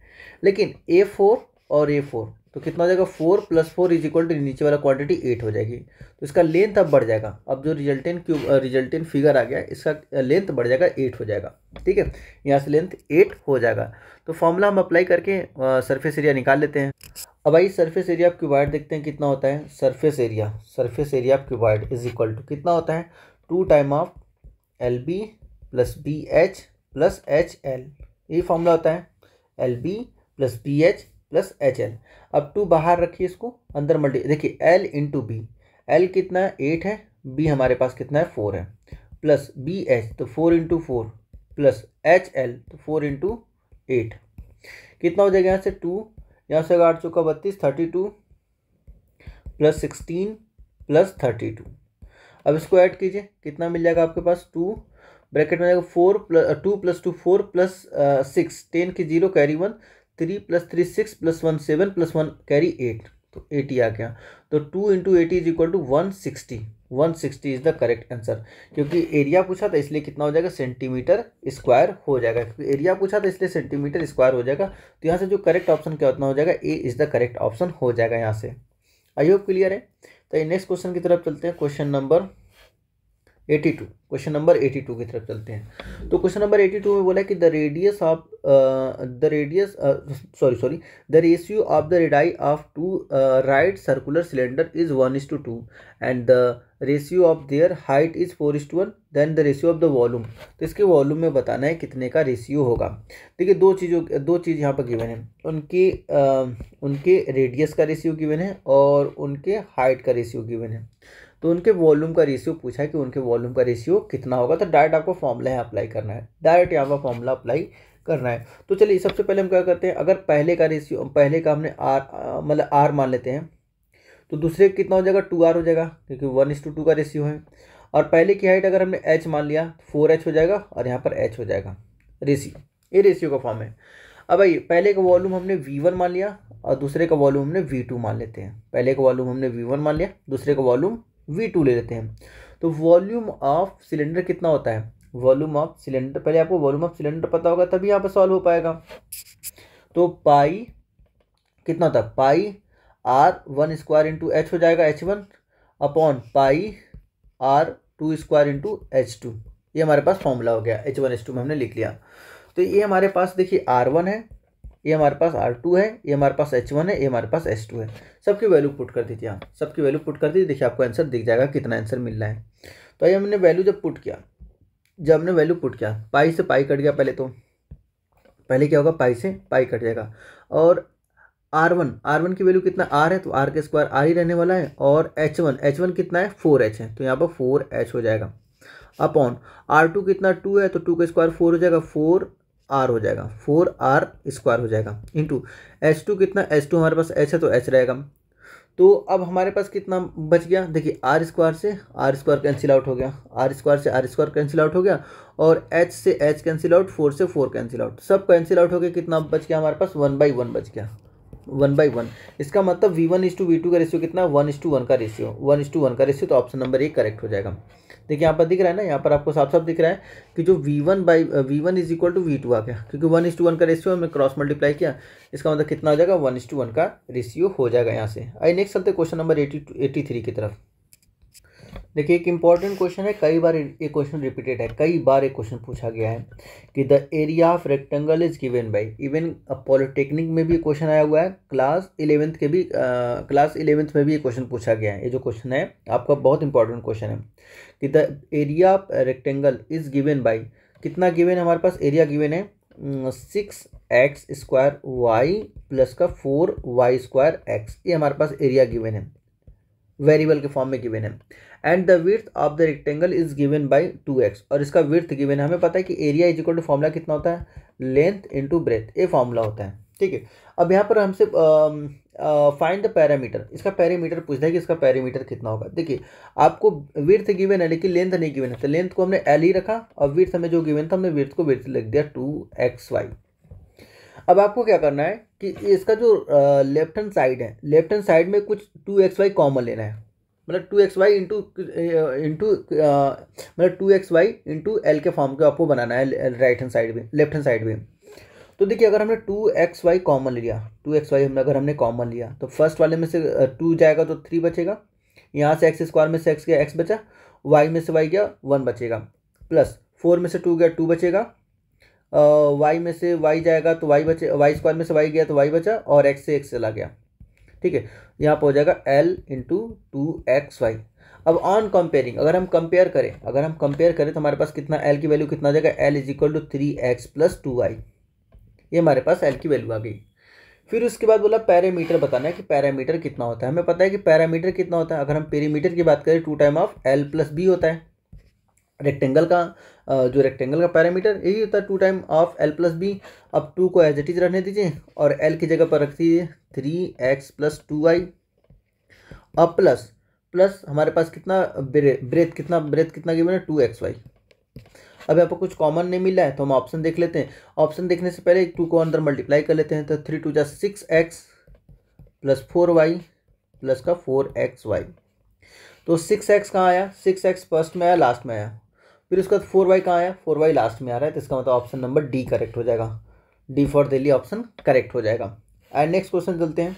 लेकिन ए फोर और ये फोर तो कितना हो जाएगा four plus four is equal to नीचे वाला क्वांटिटी एट हो जाएगी तो इसका लेंथ अब बढ़ जाएगा अब जो रिजल्टेंट क्यूब रिजल्टेंट फिगर आ गया इसका लेंथ बढ़ जाएगा एट हो जाएगा ठीक है यहाँ से लेंथ एट हो जाएगा तो फॉर्मूला हम अप्लाई करके सरफेस एरिया निकाल लेते हैं अब आइए सरफेस एरिया ऑफ क्यूबाइड देखते हैं कितना होता है surface area surface area of cuboid is equal to कितना होता है two time of L B plus B H plus H L यही फॉर्मूला होता है L B plus B H plus H L अब टू बाहर रखिए इसको अंदर मल्टी देखिए एल इंटू बी एल कितना है एट है बी हमारे पास कितना है फोर है प्लस बी एच तो four into four plus H L तो फोर इंटू एट कितना हो जाएगा यहाँ से टू यहाँ से आठ चौका बत्तीस thirty two plus sixteen plus thirty two अब इसको ऐड कीजिए कितना मिल जाएगा आपके पास टू ब्रैकेट में जाएगा four plus two plus two four plus six ten की zero carry one three plus three six plus one seven plus one carry eight तो एटी आ गया तो two into eighty is equal to one sixty one sixty is the correct answer क्योंकि area पूछा था इसलिए कितना हो जाएगा सेंटीमीटर स्क्वायर हो जाएगा क्योंकि एरिया पूछा था इसलिए सेंटीमीटर स्क्वायर हो जाएगा तो यहाँ से जो करेक्ट ऑप्शन क्या उतना हो जाएगा A is the correct option हो जाएगा यहाँ से आई होप क्लियर है तो नेक्स्ट क्वेश्चन की तरफ चलते हैं question number eighty two question number eighty two की तरफ चलते हैं तो क्वेश्चन नंबर एटी टू में बोला कि the radius of the radius sorry sorry the ratio of the radii of two right circular cylinder is one is to two and the ratio of their height is four is to one then the ratio of the volume तो इसके volume में बताना है कितने का ratio होगा देखिए दो चीज़ों दो चीज़ यहाँ पर गिवन है उनके आ, uh, उनके रेडियस का रेशियो गिवन है और उनके हाइट का रेशियो गिवन है तो उनके वॉल्यूम का रेशियो पूछा है कि उनके वॉल्यूम का रेशियो कितना होगा तो डायरेक्ट आपको फॉर्मूला है अप्लाई करना है डायरेक्ट यहाँ पर फॉर्मूला अप्लाई करना है तो चलिए सबसे पहले हम क्या करते हैं अगर पहले का रेशियो पहले का हमने आर मतलब आर मान लेते हैं तो दूसरे कितना हो जाएगा टू आर हो जाएगा क्योंकि वन इस टू टू का रेशियो है और पहले की हाइट अगर हमने एच मान लिया फोर तो एच हो जाएगा और यहाँ पर एच हो जाएगा रेशियो ये रेशियो का फॉर्म है अब भाई पहले का वॉल्यूम हमने वी वन मान लिया और दूसरे का वॉल्यूम हमने वी टू मान लेते हैं पहले का वॉल्यूम हमने वी वन मान लिया दूसरे का वॉल्यूम वी टू ले लेते हैं तो वॉल्यूम ऑफ सिलेंडर कितना होता है वॉल्यूम ऑफ सिलेंडर पहले आपको वॉल्यूम ऑफ सिलेंडर पता होगा तभी यहाँ पर सॉल्व हो पाएगा तो पाई कितना होता है pi R one square into H हो जाएगा H one upon pi R two square into H two ये हमारे पास फॉर्मूला हो गया एच वन एच टू में हमने लिख लिया तो ये हमारे पास देखिए आर वन है ये हमारे पास आर टू है ये हमारे पास एच वन है ये हमारे पास एच टू है सबकी वैल्यू पुट कर दीजिए आप सबकी वैल्यू पुट कर दीजिए देखिए आपको आंसर दिख जाएगा कितना आंसर मिल रहा है तो ये हमने वैल्यू जब पुट किया जब हमने वैल्यू पुट किया पाई से पाई कट गया पहले तो पहले क्या होगा पाई से पाई कट जाएगा और आर वन आर वन की वैल्यू कितना आर है तो आर के स्क्वायर आर ही रहने वाला है और एच वन एच वन कितना है फोर एच है तो यहाँ पर फोर एच हो जाएगा अपॉन आर टू कितना टू है तो टू का स्क्वायर फोर हो जाएगा फोर आर हो जाएगा फोर आर स्क्वायर हो जाएगा इंटू एच टू कितना एच टू हमारे पास एच है तो एच रहेगा तो अब हमारे पास कितना बच गया देखिए आर स्क्वायर से आर स्क्वायर कैंसिल आउट हो गया आर स्क्वायर से आर स्क्वायर कैंसिल आउट हो गया और एच से एच कैंसिल आउट फोर से फोर कैंसिल आउट सब कैंसिल आउट हो गया कितना बच गया हमारे पास वन बाई वन बच गया वन बाई वन इसका मतलब V one is to V two का रेशियो कितना वन इज टू वन का ratio one is to one का रेशियो तो ऑप्शन नंबर एक करेक्ट हो जाएगा देखिए यहाँ पर दिख रहा है ना यहाँ पर आपको साफ साफ दिख रहा है कि जो V one by V one is equal to V two आ गया क्योंकि वन इज टू वन का रेशियो हमने क्रॉस मल्टीप्लाई किया इसका मतलब कितना हो जाएगा वन इज टू वन का रेशियो हो जाएगा यहाँ से आई नेक्स्ट चलते question number eighty eighty three की तरफ देखिए एक इम्पॉर्टेंट क्वेश्चन है कई बार ये क्वेश्चन रिपीटेड है कई बार ये क्वेश्चन पूछा गया है कि the area of rectangle is given by even polytechnic में भी क्वेश्चन आया हुआ है क्लास इलेवेंथ के भी क्लास इलेवेंथ में भी ये क्वेश्चन पूछा गया है ये जो क्वेश्चन है आपका बहुत इंपॉर्टेंट क्वेश्चन है कि the area of rectangle is given by कितना है हमारे पास एरिया गिवन है six x square y plus का फोर वाई स्क्वायर एक्स ये हमारे पास एरिया गिवेन है वेरिएबल के फॉर्म में गिवन है and the width of the rectangle is given by two x और इसका विर्थ गिवन हमें पता है कि area is equal to formula कितना होता है लेंथ इंटू ब्रेथ ये फॉर्मूला होता है ठीक है अब यहाँ पर हमसे फाइंड द पैरामीटर इसका पैरामीटर पूछता है कि इसका पैरामीटर कितना होगा देखिए आपको विर्थ गिवन है लेकिन लेंथ नहीं गिवन है तो लेंथ को हमने एल ही रखा और विर्थ हमें जो गिवन था हमने विर्थ को विर्थ लिख दिया टू एक्स वाई अब आपको क्या करना है कि इसका जो लेफ्ट हैंड साइड है लेफ्ट हैंड साइड में कुछ टू एक्स वाई कॉमन लेना है मतलब two x y into into मतलब two x y into L के फॉर्म को आपको बनाना है राइट हैंड साइड में लेफ्ट हैंड साइड में तो देखिए अगर हमने टू एक्स वाई कॉमन लिया टू एक्स वाई हमने अगर हमने कॉमन लिया तो फर्स्ट वाले में से टू uh, जाएगा तो थ्री बचेगा यहाँ से एक्स स्क्वायर में से एक्स गया एक्स बचा वाई में से वाई गया वन बचेगा प्लस फोर में से टू गया टू बचेगा वाई uh, में से वाई जाएगा तो वाई बचे वाई स्क्वायर में से वाई गया तो वाई बचा और एक्स से एक्स चला गया ठीक है यहाँ पर हो जाएगा L into two x y अब ऑन कंपेयरिंग अगर हम कंपेयर करें अगर हम कंपेयर करें तो हमारे पास कितना एल की वैल्यू कितना आ जाएगा L is equal to three x plus two y ये हमारे पास एल की वैल्यू आ गई फिर उसके बाद बोला पैरामीटर बताना है कि पैरामीटर कितना होता है हमें पता है कि पैरामीटर कितना होता है अगर हम पेरीमीटर की बात करें two time of L plus B होता है रेक्टेंगल का जो रेक्टेंगल का पैरामीटर यही होता है two time of L plus B अब टू को एज इट इज रहने दीजिए और एल की जगह पर रख दीजिए three x plus two y अब प्लस प्लस हमारे पास कितना ब्रेथ कितना ब्रेथ कितना गिवन है टू एक्स वाई अब यहाँ पर कुछ कॉमन नहीं मिला है तो हम ऑप्शन देख लेते हैं ऑप्शन देखने से पहले टू को अंदर मल्टीप्लाई कर लेते हैं तो थ्री टू जा six x plus four y plus का फोर एक्स वाई तो सिक्स एक्स कहाँ आया सिक्स एक्स फर्स्ट में आया लास्ट में आया फिर उसके बाद फोर वाई कहाँ आया फोर वाई लास्ट में आ रहा है तो इसका मतलब ऑप्शन नंबर डी करेक्ट हो जाएगा D for Delhi option correct हो जाएगा एंड नेक्स्ट क्वेश्चन चलते हैं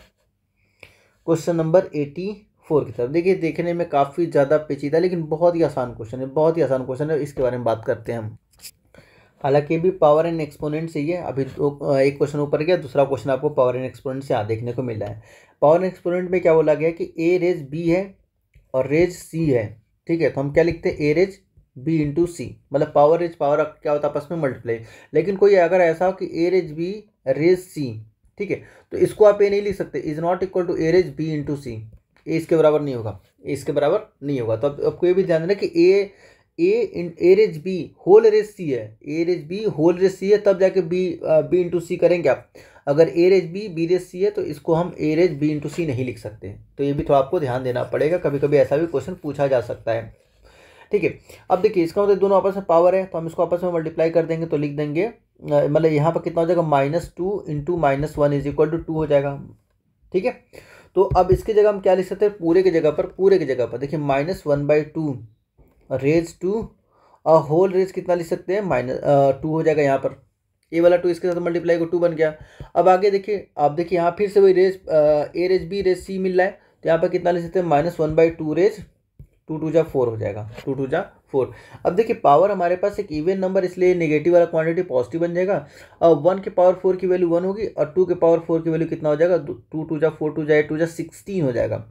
क्वेश्चन नंबर एटी फोर की तरफ देखिए देखने में काफ़ी ज़्यादा पेचीदा लेकिन बहुत ही आसान क्वेश्चन है बहुत ही आसान क्वेश्चन है इसके बारे में बात करते हैं हम हालांकि भी पावर एंड एक्सपोनेंट से ही है अभी तो एक क्वेश्चन ऊपर गया दूसरा क्वेश्चन आपको पावर एंड एक्सपोनेंट से यहाँ देखने को मिला है पावर एंड एक्सपोनेंट में क्या बोला गया कि ए रेज बी है और रेज सी है ठीक है तो हम क्या लिखते हैं a raise b into c मतलब पावर रेज पावर क्या होता है आपस में मल्टीप्लाई लेकिन कोई अगर ऐसा हो कि a raise b raise c ठीक है तो इसको आप ए नहीं लिख सकते is not equal to a raise b into c a इसके बराबर नहीं होगा ए इसके बराबर नहीं होगा तो अब आपको ये भी ध्यान देना कि a a in a raise b whole raise c है a raise b whole raise c है तब जाके बी बी इंटू सी करेंगे आप अगर a raise b b raise c है तो इसको हम a raise b into c नहीं लिख सकते तो ये भी थोड़ा तो आपको ध्यान देना पड़ेगा कभी कभी ऐसा भी क्वेश्चन पूछा जा सकता है ठीक है अब देखिए इसका मतलब दोनों आपस में पावर है तो हम इसको आपस में मल्टीप्लाई कर देंगे तो लिख देंगे मतलब यहाँ पर कितना हो जाएगा minus two into minus one is equal to two हो जाएगा ठीक है तो अब इसकी जगह हम क्या लिख सकते हैं पूरे की जगह पर पूरे की जगह पर देखिए minus one by two raise two और होल रेज कितना लिख सकते हैं माइनस टू हो जाएगा यहाँ पर ए वाला टू इसके साथ मल्टीप्लाई को टू बन गया अब आगे देखिए आप देखिए यहाँ फिर से वही raise a raise b raise c मिल रहा है तो यहाँ पर कितना लिख सकते हैं minus one by two raise two two जा फोर हो जाएगा टू टू जा फोर अब देखिए पावर हमारे पास एक इवन नंबर इसलिए नेगेटिव वाला क्वांटिटी पॉजिटिव बन जाएगा और वन के पावर फोर की वैल्यू वन होगी और टू के पावर फोर की वैल्यू कितना हो जाएगा टू टू जा फोर टू जाए टू जा सिक्सटीन हो जाएगा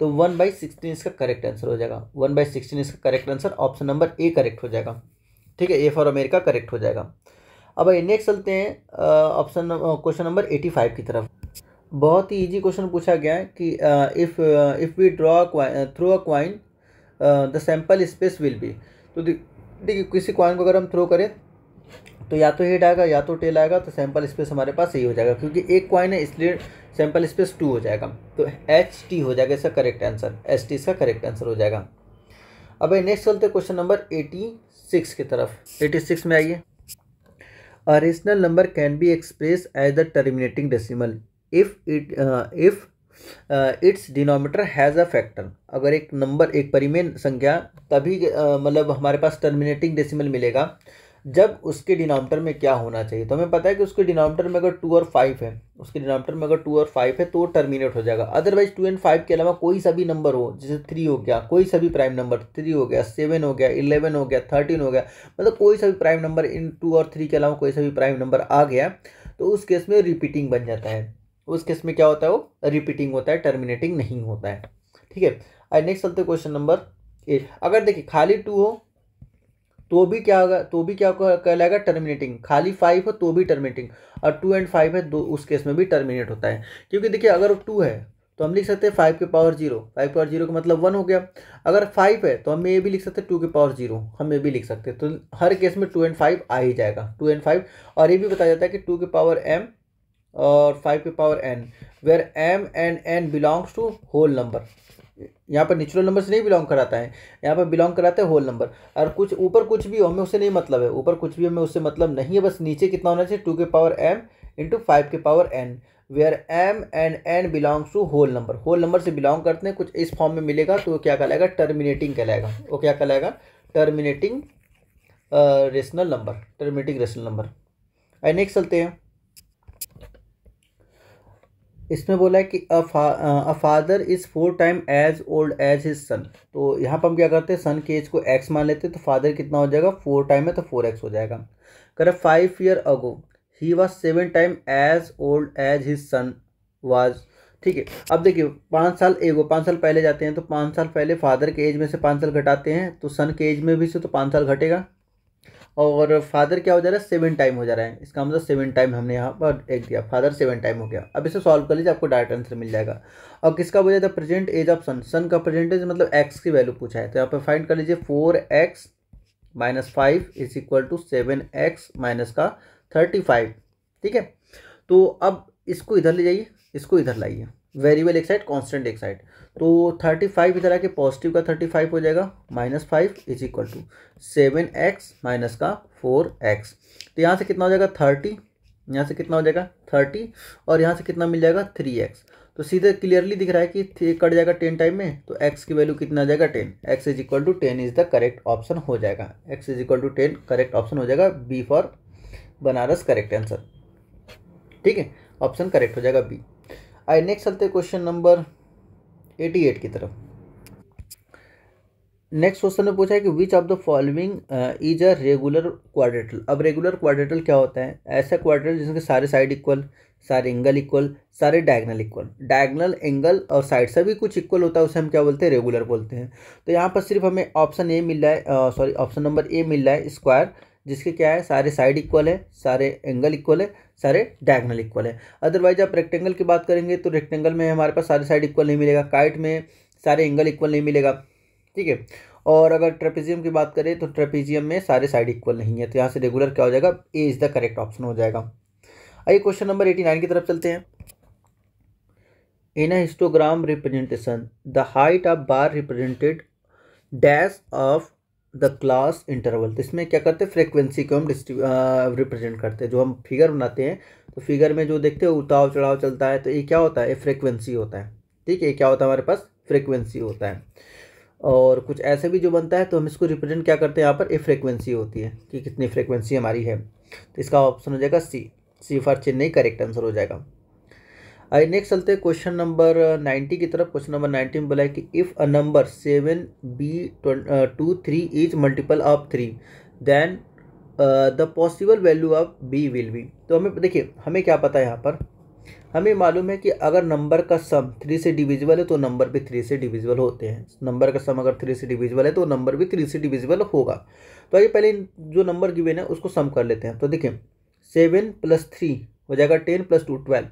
तो वन बाई सिक्सटीन इसका करेक्ट आंसर हो जाएगा वन बाई सिक्सटीन इसका correct answer option number A correct हो जाएगा ठीक है ए फॉर अमेरिका करेक्ट हो जाएगा अब नेक्स्ट चलते हैं option question number eighty five की तरफ बहुत ही इजी क्वेश्चन पूछा गया है कि if if we draw through a coin the sample space will be तो देखिए किसी क्वाइन को अगर हम थ्रो करें तो या तो हेड आएगा या तो टेल आएगा तो सैम्पल स्पेस हमारे पास यही हो जाएगा क्योंकि एक क्वाइन है इसलिए सैम्पल स्पेस टू हो जाएगा तो एच टी हो जाएगा इसका करेक्ट आंसर एच टी इसका करेक्ट आंसर हो जाएगा अब भाई नेक्स्ट चलते क्वेश्चन नंबर एटी सिक्स की तरफ एटी सिक्स में आइए original number can be express as the terminating decimal if it if its denominator has a factor अगर एक नंबर एक परिमेय संख्या तभी uh, मतलब हमारे पास टर्मिनेटिंग डेसिमल मिलेगा जब उसके डिनोमीटर में क्या होना चाहिए तो हमें पता है कि उसके डिनोमीटर में अगर टू और फाइव है उसके डिनोमीटर में अगर टू और फाइव है तो टर्मिनेट हो जाएगा अदरवाइज टू एंड फाइव के अलावा कोई सा भी नंबर हो जैसे थ्री हो गया कोई सा भी प्राइम नंबर थ्री हो गया सेवन हो गया इलेवन हो गया थर्टीन हो गया मतलब कोई सा भी प्राइम नंबर इन टू और थ्री के अलावा कोई सा भी प्राइम नंबर आ गया तो उस केस में रिपीटिंग बन जाता है उस केस में क्या होता है वो रिपीटिंग होता है टर्मिनेटिंग नहीं होता है ठीक है और नेक्स्ट चलते क्वेश्चन नंबर एट अगर देखिए खाली टू हो तो भी क्या होगा तो भी क्या कहलाएगा टर्मिनेटिंग खाली फाइव हो तो भी टर्मिनेटिंग और टू एंड फाइव है दो उस केस में भी टर्मिनेट होता है क्योंकि देखिए अगर टू है तो हम लिख सकते हैं फाइव के पावर जीरो फाइव के पावर जीरो का मतलब वन हो गया अगर फाइव है तो हम ये भी लिख सकते हैं टू के पावर जीरो हम ये भी लिख सकते हैं तो हर केस में टू एंड फाइव आ ही जाएगा टू एंड फाइव और ये भी बताया जाता है कि टू के पावर एम और फाइव के power N where M and N belongs to whole number यहाँ पर नेचुरल नंबर से नहीं बिलोंग कराता है यहाँ पर बिलोंग कराते हैं होल नंबर और कुछ ऊपर कुछ भी हमें उससे नहीं मतलब है ऊपर कुछ भी हमें उससे मतलब नहीं है बस नीचे कितना होना चाहिए टू के पावर एम इंटू फाइव के power N where M and N belongs to whole number whole number से बिलोंग करते हैं कुछ इस फॉर्म में मिलेगा तो क्या कहलाएगा टर्मिनेटिंग कहलाएगा वो क्या कहलाएगा terminating rational number terminating rational number आइए नेक्स्ट चलते हैं इसमें बोला है कि a father is four time as old as his son तो यहाँ पर हम क्या करते हैं सन के एज को एक्स मान लेते हैं तो फादर कितना हो जाएगा फोर टाइम है तो फोर एक्स हो जाएगा करें five year ago he was seven time as old as his son was ठीक है अब देखिए पाँच साल एगो पाँच साल पहले जाते हैं तो पाँच साल पहले फादर के एज में से पाँच साल घटाते हैं तो सन के एज में भी से तो पाँच साल घटेगा और फादर क्या हो जा रहा है सेवन टाइम हो जा रहा है इसका मतलब सेवन टाइम हमने यहाँ पर एक दिया फादर सेवन टाइम हो गया अब इसे सॉल्व कर लीजिए आपको डायरेक्ट आंसर मिल जाएगा और किसका बोला जाता है present age of son son का प्रेजेंट एज मतलब एक्स की वैल्यू पूछा है तो यहाँ पर फाइंड कर लीजिए four x minus five is equal to seven x minus का थर्टी फाइव ठीक है तो अब इसको इधर ले जाइए इसको इधर लाइए वेरिएबल एक साइड एक्साइड एक साइड तो थर्टी फाइव इधर आके पॉजिटिव का थर्टी फाइव हो जाएगा minus five is equal to seven x minus का फोर एक्स तो यहाँ से कितना हो जाएगा थर्टी यहाँ से कितना हो जाएगा थर्टी और यहाँ से कितना मिल जाएगा थ्री एक्स तो सीधे क्लियरली दिख रहा है कि कट जाएगा टेन टाइम में तो एक्स की वैल्यू कितना आ जाएगा ten x is equal to ten is the correct option हो जाएगा x is equal to ten correct option हो जाएगा B for Banaras correct answer ठीक है ऑप्शन करेक्ट हो जाएगा बी आई नेक्स्ट चलते क्वेश्चन नंबर एटी एट की तरफ नेक्स्ट क्वेश्चन में पूछा है कि which of the following is a regular quadrilateral अब रेगुलर क्वाड्रेटल क्या होता है ऐसा क्वाड्रेटल जिसके सारे साइड इक्वल सारे एंगल इक्वल सारे डायगनल इक्वल डायगनल एंगल और साइड सभी कुछ इक्वल होता है उसे हम क्या बोलते हैं रेगुलर बोलते हैं तो यहाँ पर सिर्फ हमें ऑप्शन ए मिल रहा है सॉरी ऑप्शन नंबर ए मिल रहा है स्क्वायर जिसके क्या है सारे साइड इक्वल है सारे एंगल इक्वल है सारे डायगनल इक्वल है अदरवाइज आप रेक्टेंगल की बात करेंगे तो रेक्टेंगल में हमारे पास सारे साइड इक्वल नहीं मिलेगा काइट में सारे एंगल इक्वल नहीं मिलेगा ठीक है और अगर ट्रेपेजियम की बात करें तो ट्रेपेजियम में सारे साइड इक्वल नहीं है तो यहाँ से रेगुलर क्या हो जाएगा A is the correct option हो जाएगा आइए क्वेश्चन नंबर एटी नाइन की तरफ चलते हैं in a histogram representation the height of bar represented dash of the class interval तो इसमें क्या करते हैं फ्रीक्वेंसी को हम रिप्रेजेंट करते हैं जो हम फिगर बनाते हैं तो फिगर में जो देखते हैं उतार चढ़ाव चलता है तो ये क्या होता है ये फ्रीक्वेंसी होता है ठीक है ये क्या होता है हमारे पास फ्रीक्वेंसी होता है और कुछ ऐसे भी जो बनता है तो हम इसको रिप्रेजेंट क्या करते हैं यहाँ पर ए फ्रीक्वेंसी होती है कि कितनी फ्रीक्वेंसी हमारी है तो इसका ऑप्शन हो जाएगा C C for Chennai correct answer हो जाएगा आइए नेक्स्ट चलते हैं क्वेश्चन नंबर नाइन्टी की तरफ क्वेश्चन नंबर नाइन्टी में बोला है कि if a number seven B two three is multiple of three then the possible value of B will be तो हमें देखिए हमें क्या पता है यहाँ पर हमें मालूम है कि अगर नंबर का सम थ्री से डिविजिबल है तो नंबर भी थ्री से डिविजिबल होते हैं नंबर का सम अगर थ्री से डिविजिबल है तो नंबर भी थ्री से डिविजिबल होगा तो आइए पहले जो नंबर गिवेन है उसको सम कर लेते हैं तो देखिए सेवन प्लस थ्री हो जाएगा ten plus two twelve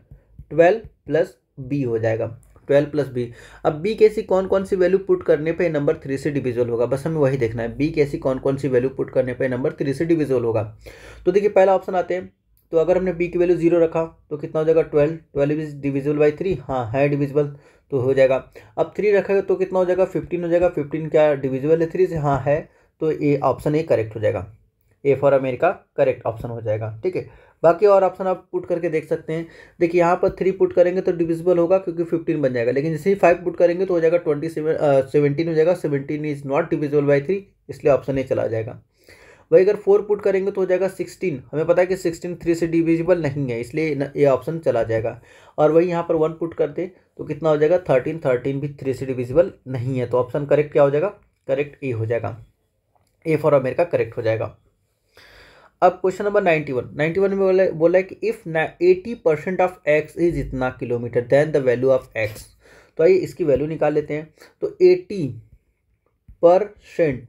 twelve plus B हो जाएगा ट्वेल्व प्लस बी अब बी कैसी कौन कौन सी वैल्यू पुट करने पे नंबर थ्री से डिविजल होगा बस हमें वही देखना है बी कैसी कौन कौन सी वैल्यू पुट करने पे नंबर थ्री से डिविजल होगा तो देखिए पहला ऑप्शन आते हैं तो अगर हमने बी की वैल्यू जीरो रखा तो कितना हो जाएगा twelve twelve is divisible by three हाँ है डिविजल तो हो जाएगा अब थ्री रखेगा तो कितना हो जाएगा फिफ्टीन हो जाएगा फिफ्टीन क्या डिविजल है थ्री से हाँ है तो ए ऑप्शन ए करेक्ट हो जाएगा A for America correct option हो जाएगा ठीक है बाकी और ऑप्शन आप पुट करके देख सकते हैं देखिए यहाँ पर थ्री पुट करेंगे तो डिविजिबल होगा क्योंकि फिफ्टीन बन जाएगा लेकिन जैसे ही फाइव पुट करेंगे तो हो जाएगा ट्वेंटी सेवेंटीन हो जाएगा seventeen is not divisible by three इसलिए ऑप्शन ए चला जाएगा वही अगर फोर पुट करेंगे तो हो जाएगा सिक्सटीन हमें पता है कि सिक्सटीन थ्री से डिविजिबल नहीं है इसलिए ये ऑप्शन चला जाएगा और वही यहाँ पर वन पुट कर दे तो कितना हो जाएगा थर्टीन थर्टीन भी थ्री से डिविजिबल नहीं है तो ऑप्शन करेक्ट क्या हो जाएगा करेक्ट ए हो जाएगा ए फॉर अमेरिका करेक्ट हो जाएगा अब question number ninety one ninety one में बोला बोला है कि if eighty percent of x is इतना kilometre then the value of x तो आइए इसकी वैल्यू निकाल लेते हैं तो एटी परसेंट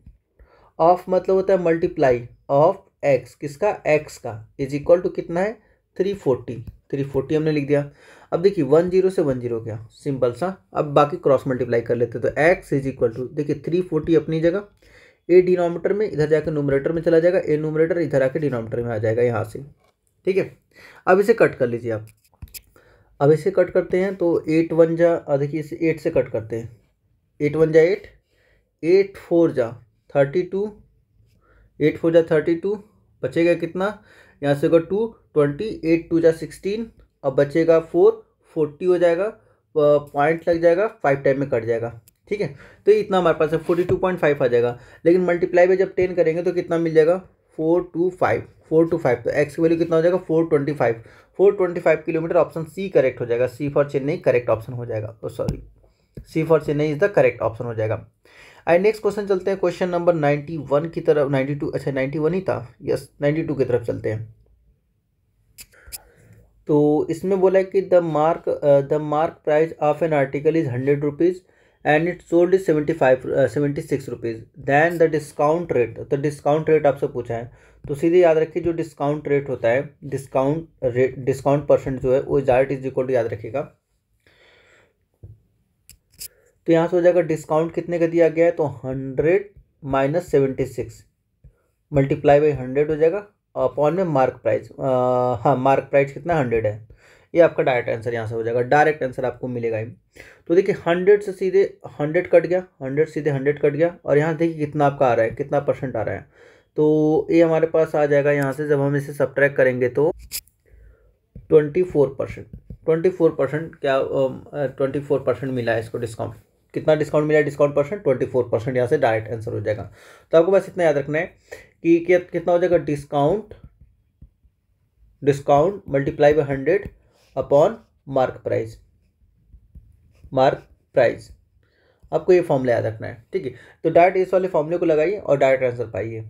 ऑफ मतलब होता है मल्टीप्लाई ऑफ एक्स किसका एक्स का इज इक्वल टू कितना है थ्री फोर्टी थ्री फोर्टी हमने लिख दिया अब देखिए वन जीरो से वन जीरो गया सिंपल सा अब बाकी क्रॉस मल्टीप्लाई कर लेते तो एक्स इज इक्वल टू देखिए थ्री फोर्टी अपनी जगह ए डिनोमीटर में इधर जाकर नोमरेटर में चला जाएगा ए नोमरेटर इधर आके डिनोमीटर में आ जाएगा यहाँ से ठीक है अब इसे कट कर लीजिए आप अब इसे कट करते हैं तो एट वन जा देखिए इसे एट से कट करते हैं एट वन जा एट एट फोर जा थर्टी टू एट फोर जा थर्टी टू बचेगा कितना यहाँ से होगा टू ट्वेंटी एट टू जा सिक्सटीन अब बचेगा फोर फोर्टी हो जाएगा पॉइंट लग जाएगा फाइव टाइम में कट जाएगा ठीक है तो इतना हमारे पास है फोर्टी टू पॉइंट फाइव आ जाएगा लेकिन मल्टीप्लाई में जब टेन करेंगे तो कितना मिल जाएगा four two five four two five तो एक्स की वैल्यू कितना हो जाएगा four twenty five four twenty five kilometre option C correct हो जाएगा C for Chennai correct option हो जाएगा sorry C for Chennai is the correct option हो जाएगा आई नेक्स्ट क्वेश्चन चलते हैं क्वेश्चन नंबर नाइन्टी वन की तरफ नाइन्टी टू अच्छा नाइन्टी वन ही था यस नाइन्टी टू की तरफ चलते हैं तो इसमें बोला है कि the mark the mark price of an article is hundred rupees and it sold seventy five seventy six rupees than the discount rate तो डिस्काउंट रेट आपसे पूछा है तो सीधे याद रखिए जो डिस्काउंट रेट होता है डिस्काउंट रेट डिस्काउंट परसेंट जो है वो जार्ट इज इक्वल टू याद रखिएगा तो यहाँ से हो जाएगा डिस्काउंट कितने का दिया गया है तो hundred minus seventy six multiply by hundred हो जाएगा अपॉन में मार्क प्राइस uh, हाँ मार्क प्राइस कितना हंड्रेड है ये आपका डायरेक्ट आंसर यहाँ से हो जाएगा डायरेक्ट आंसर आपको मिलेगा ही तो देखिए हंड्रेड से सीधे हंड्रेड कट गया हंड्रेड सीधे हंड्रेड कट गया और यहाँ देखिए कितना आपका आ रहा है कितना परसेंट आ रहा है तो ये हमारे पास आ जाएगा यहाँ से जब हम इसे सब करेंगे तो twenty four percent twenty four percent क्या ट्वेंटी फोर परसेंट मिला है इसको डिस्काउंट कितना डिस्काउंट मिला है discount percent twenty four percent यहाँ से डायरेक्ट आंसर हो जाएगा तो आपको बस इतना याद रखना है कि कितना हो जाएगा discount discount multiply by hundred upon mark price mark price आपको ये फॉर्मूले याद रखना है ठीक है तो डायरेक्ट इस वाले फॉर्मूले को लगाइए और डायरेक्ट आंसर पाइए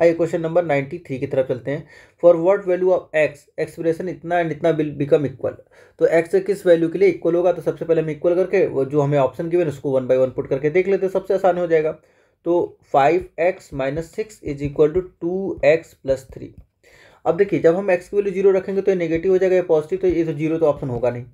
आइए क्वेश्चन नंबर नाइन्टी थ्री की तरफ चलते हैं for what value of x expression इतना एंड इतना बिल बिकम इक्वल तो एक्स किस वैल्यू के लिए इक्वल होगा तो सबसे पहले हम इक्वल करके वो जो हमें ऑप्शन गिवन उसको वन बाई वन पुट करके देख लेते हैं सबसे आसान हो जाएगा तो five x minus six is equal to two x plus three अब देखिए जब हम एक्स की वैल्यू जीरो रखेंगे तो ये नेगेटिव हो जाएगा ये पॉजिटिव तो ये तो जीरो तो ऑप्शन होगा नहीं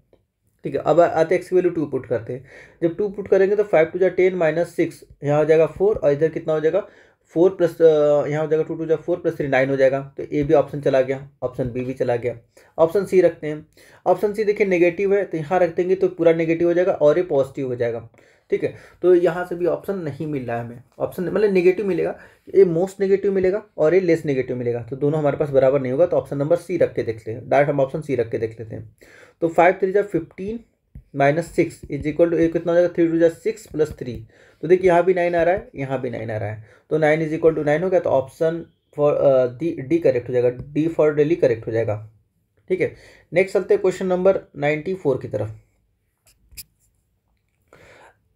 ठीक है अब आते एक्स की वैल्यू टू पुट करते हैं जब टू पुट करेंगे तो फाइव टू जै टेन माइनस सिक्स यहाँ हो जाएगा फोर और इधर कितना हो जाएगा फोर प्लस यहाँ हो जाएगा टू टू जो फोर प्लस थ्री नाइन हो जाएगा तो ए भी ऑप्शन चला गया ऑप्शन बी भी चला गया ऑप्शन सी रखते हैं ऑप्शन सी देखिए नेगेटिव है तो यहाँ रख देंगे तो पूरा नेगेटिव हो जाएगा और ये पॉजिटिव हो जाएगा ठीक है तो यहाँ से भी ऑप्शन नहीं मिल रहा है हमें ऑप्शन मतलब नेगेटिव मिलेगा ये मोस्ट नेगेटिव मिलेगा और ये लेस नेगेटिव मिलेगा तो दोनों हमारे पास बराबर नहीं होगा तो ऑप्शन नंबर सी रख के देख लेते हैं डायरेक्ट हम ऑप्शन सी रख के देख लेते हैं तो फाइव थ्री जै fifteen minus six is equal to ए कितना हो जाएगा थ्री टू जै सिक्स प्लस थ्री तो देखिए यहाँ भी नाइन आ रहा है यहाँ भी नाइन आ रहा है तो nine is equal to nine हो गया तो option for D D correct हो जाएगा डी फॉर डेली करेक्ट हो जाएगा ठीक है नेक्स्ट चलते हैं क्वेश्चन नंबर नाइन्टी फोर की तरफ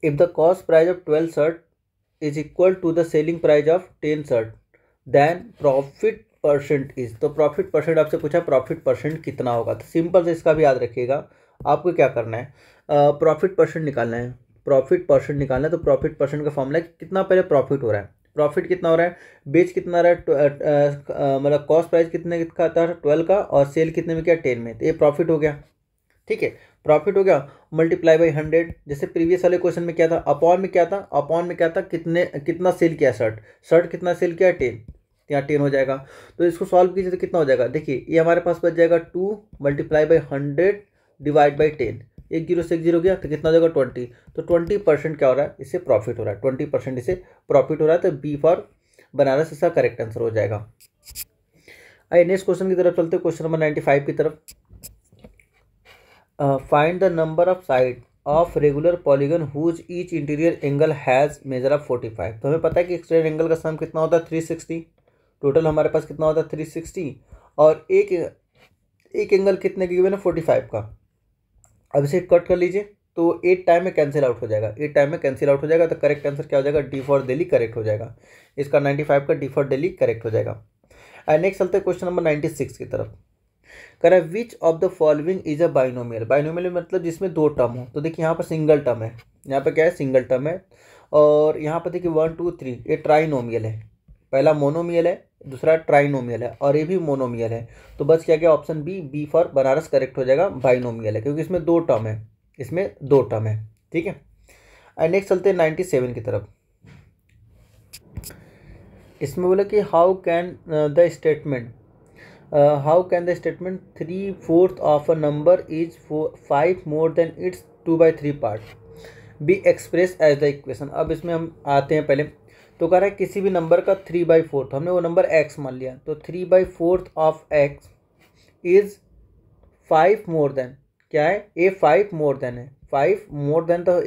if the cost price of 12 shirt is equal to the selling price of 10 shirt then profit percent is तो प्रॉफिट परसेंट आपसे पूछा प्रॉफिट परसेंट कितना होगा तो सिंपल से इसका भी याद रखिएगा आपको क्या करना है प्रॉफिट परसेंट निकालना है प्रॉफिट परसेंट निकालना है तो प्रॉफिट परसेंट का फॉर्मूला है कितना पहले प्रॉफिट हो रहा है प्रॉफिट कितना हो रहा है बेच कितना रहा है मतलब कॉस्ट प्राइस कितने का था ट्वेल्व का और सेल कितने में क्या टेन में तो ये प्रॉफिट हो गया ठीक है प्रॉफिट हो गया मल्टीप्लाई बाई हंड्रेड जैसे प्रीवियस वाले क्वेश्चन में क्या था अपॉन में क्या था अपॉन में क्या था कितने कितना सेल किया शर्ट शर्ट कितना सेल किया टेन तो यहाँ टेन हो जाएगा तो इसको सॉल्व कीजिए तो कितना हो जाएगा देखिए ये हमारे पास बच जाएगा two multiply by hundred divide by ten एक जीरो से एक जीरो गया तो कितना हो जाएगा ट्वेंटी तो ट्वेंटी परसेंट क्या हो रहा है इससे प्रॉफिट हो रहा है ट्वेंटी परसेंट इसे प्रॉफिट हो रहा है तो बी फॉर बनारस इसका करेक्ट आंसर हो जाएगा आइए नेक्स्ट क्वेश्चन की तरफ चलते क्वेश्चन नंबर नाइन्टी फाइव की तरफ find the number of side of regular polygon whose each interior angle has measure of forty five तो हमें पता है कि एक्सटीरियर एंगल का सम कितना होता है थ्री सिक्सटी टोटल हमारे पास कितना होता है थ्री सिक्सटी और एक एक एंगल कितने की गिवन है फोर्टी फाइव का अब इसे कट कर लीजिए तो एट टाइम में कैंसिल आउट हो जाएगा एट टाइम में कैंसिल आउट हो जाएगा तो करेक्ट आंसर क्या हो जाएगा डी फॉर डेली करेक्ट हो जाएगा इसका नाइन्टी फाइव का डी फॉर डेली करेक्ट हो जाएगा एंड नेक्स्ट चलते क्वेश्चन नंबर नाइन्टी सिक्स की तरफ है which of the following is a binomial binomial मतलब जिसमें दो टर्म हो तो देखिए यहाँ पर सिंगल टर्म है यहाँ पर क्या है सिंगल टर्म है और यहाँ पर देखिए वन टू थ्री ये ट्राइनोमियल है पहला मोनोमियल है दूसरा ट्राइनोमियल है और ये भी मोनोमियल है तो बस क्या क्या option B B for Banaras correct हो जाएगा बाइनोमियल है क्योंकि इसमें दो टर्म है इसमें दो टर्म है ठीक है एंड नेक्स्ट चलते हैं नाइन्टी सेवन की तरफ इसमें बोला कि how can the statement how can the statement three fourth of a number is five more than its two by three part be express as the equation अब इसमें हम आते हैं पहले तो कह रहा है किसी भी नंबर का थ्री बाई फोर्थ हमने वो नंबर एक्स मान लिया तो three by fourth of x is five more than क्या है ए फाइव मोर देन है फाइव मोर देन तो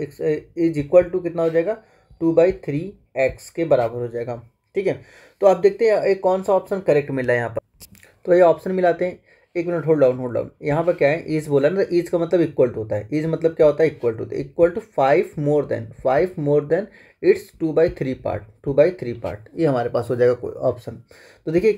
इज इक्वल टू कितना हो जाएगा टू बाई थ्री एक्स के बराबर हो जाएगा ठीक है तो आप देखते हैं एक कौन सा ऑप्शन करेक्ट मिला है यहाँ पर तो ये ऑप्शन मिलाते हैं एक minute hold down hold down यहाँ पर क्या है ईज बोला ना ईज का मतलब इक्वल टू होता है ईज मतलब क्या होता है equal to equal to five more than five more than its two by three part two by three part ये हमारे पास हो जाएगा कोई ऑप्शन तो देखिए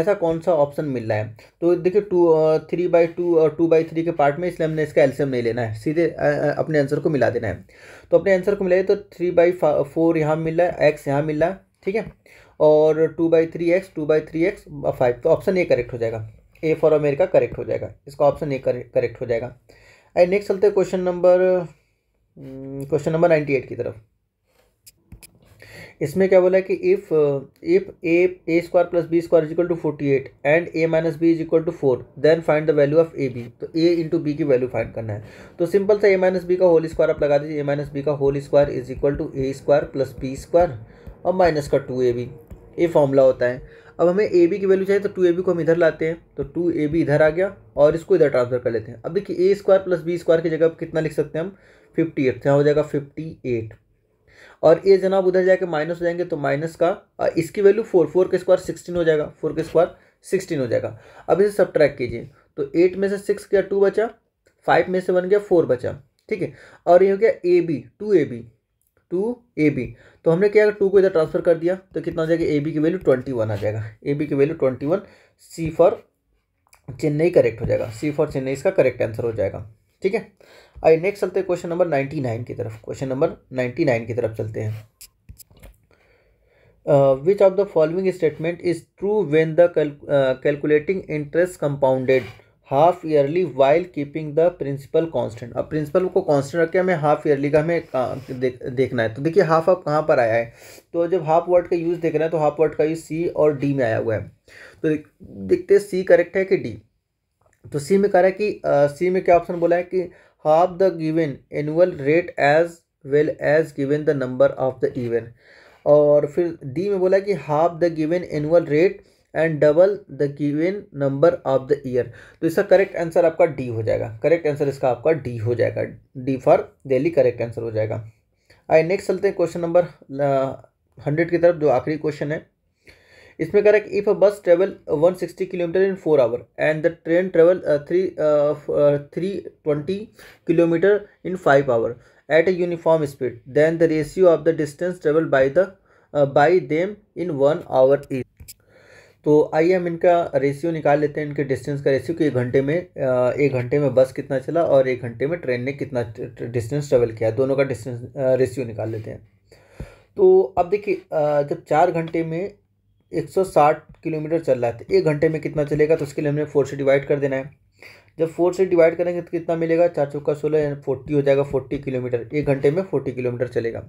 ऐसा कौन सा ऑप्शन मिल रहा है तो देखिए टू थ्री बाई टू और टू बाई थ्री के पार्ट में इसलिए हमने इसका एल्सियम नहीं लेना है सीधे अपने आंसर को मिला देना है तो अपने आंसर को मिलाइए तो थ्री बाई फोर यहाँ मिल रहा है एक्स यहाँ मिल रहा है ठीक है और two by three x two by three x five तो ऑप्शन ए करेक्ट हो जाएगा ए फॉर अमेरिका करेक्ट हो जाएगा इसका ऑप्शन ए करेक्ट हो जाएगा एंड नेक्स्ट चलते हैं question number question number ninety eight की तरफ इसमें क्या बोला है कि if if a a square plus b square is equal to forty eight and a minus b is equal to four then find the value of a b तो a into b की value find करना है तो simple सा a minus b का whole square आप लगा दीजिए ए माइनस बी का whole square is equal to a square plus b square और माइनस का टू ए बी ये फॉर्मूला होता है अब हमें ए बी की वैल्यू चाहिए तो टू ए बी को हम इधर लाते हैं तो टू ए बी इधर आ गया और इसको इधर ट्रांसफर कर लेते हैं अब देखिए ए स्क्वायर प्लस बी स्क्वायर की जगह कितना लिख सकते हैं हम फिफ्टी एट तो यहाँ हो जाएगा फिफ्टी एट और ए जनाब उधर जाके माइनस हो जाएंगे तो माइनस का इसकी वैल्यू फोर फोर का स्क्वायर सिक्सटीन हो जाएगा फोर का स्क्वायर सिक्सटीन हो जाएगा अब इसे सब ट्रैक कीजिए तो एट में से सिक्स गया टू बचा फाइव में से वन गया फोर बचा ठीक है और ये हो गया a b two a b two a b तो हमने क्या टू को इधर ट्रांसफर कर दिया तो कितना हो जाएगा ए बी की वैल्यू ट्वेंटी वन आ जाएगा ए बी की value twenty one C for Chennai correct हो जाएगा सी फॉर चेन्नई इसका करेक्ट आंसर हो जाएगा ठीक है आइए नेक्स्ट चलते हैं क्वेश्चन नंबर नाइन्टी नाइन की तरफ क्वेश्चन नंबर नाइन्टी नाइन की तरफ चलते हैं which of the following statement is true when the calculating interest compounded half yearly while keeping the principal constant अब प्रिंसिपल को कांस्टेंट रख के हमें हाफ ईयरली का हमें देखना है तो देखिए हाफ अब कहाँ पर आया है तो जब हाफ वर्ड का यूज़ देख रहे हैं तो हाफ वर्ड का यूज़ सी और डी में आया हुआ है तो देखते सी करेक्ट है कि डी तो सी में कह रहा है कि सी में क्या ऑप्शन बोला है कि half the given annual rate as well as given the number of the event और फिर डी में बोला कि half the given annual rate and double the given number of the year तो इसका करेक्ट आंसर आपका डी हो जाएगा करेक्ट आंसर इसका आपका डी हो जाएगा D for Delhi correct answer हो जाएगा आई नेक्स्ट चलते हैं क्वेश्चन नंबर हंड्रेड की तरफ जो आखिरी क्वेश्चन है इसमें correct if a bus travel one sixty kilometre in four hour and the train travel three three twenty kilometre in five hour at a uniform speed then the ratio of the distance travel by the by them in one hour is तो आइए हम इनका ratio निकाल लेते हैं इनके distance का ratio कि एक घंटे में एक घंटे में बस कितना चला और एक घंटे में ट्रेन ने कितना डिस्टेंस ट्रेवल किया दोनों का डिस्टेंस रेशियो निकाल लेते हैं तो अब देखिए जब चार घंटे में 160 किलोमीटर चल रहा है तो एक घंटे में कितना चलेगा तो उसके लिए हमने फोर से डिवाइड कर देना है जब फोर से डिवाइड करेंगे तो कितना मिलेगा चार चौका सोलह यानी फोर्टी हो जाएगा फोर्टी किलोमीटर एक घंटे में फोर्टी किलोमीटर चलेगा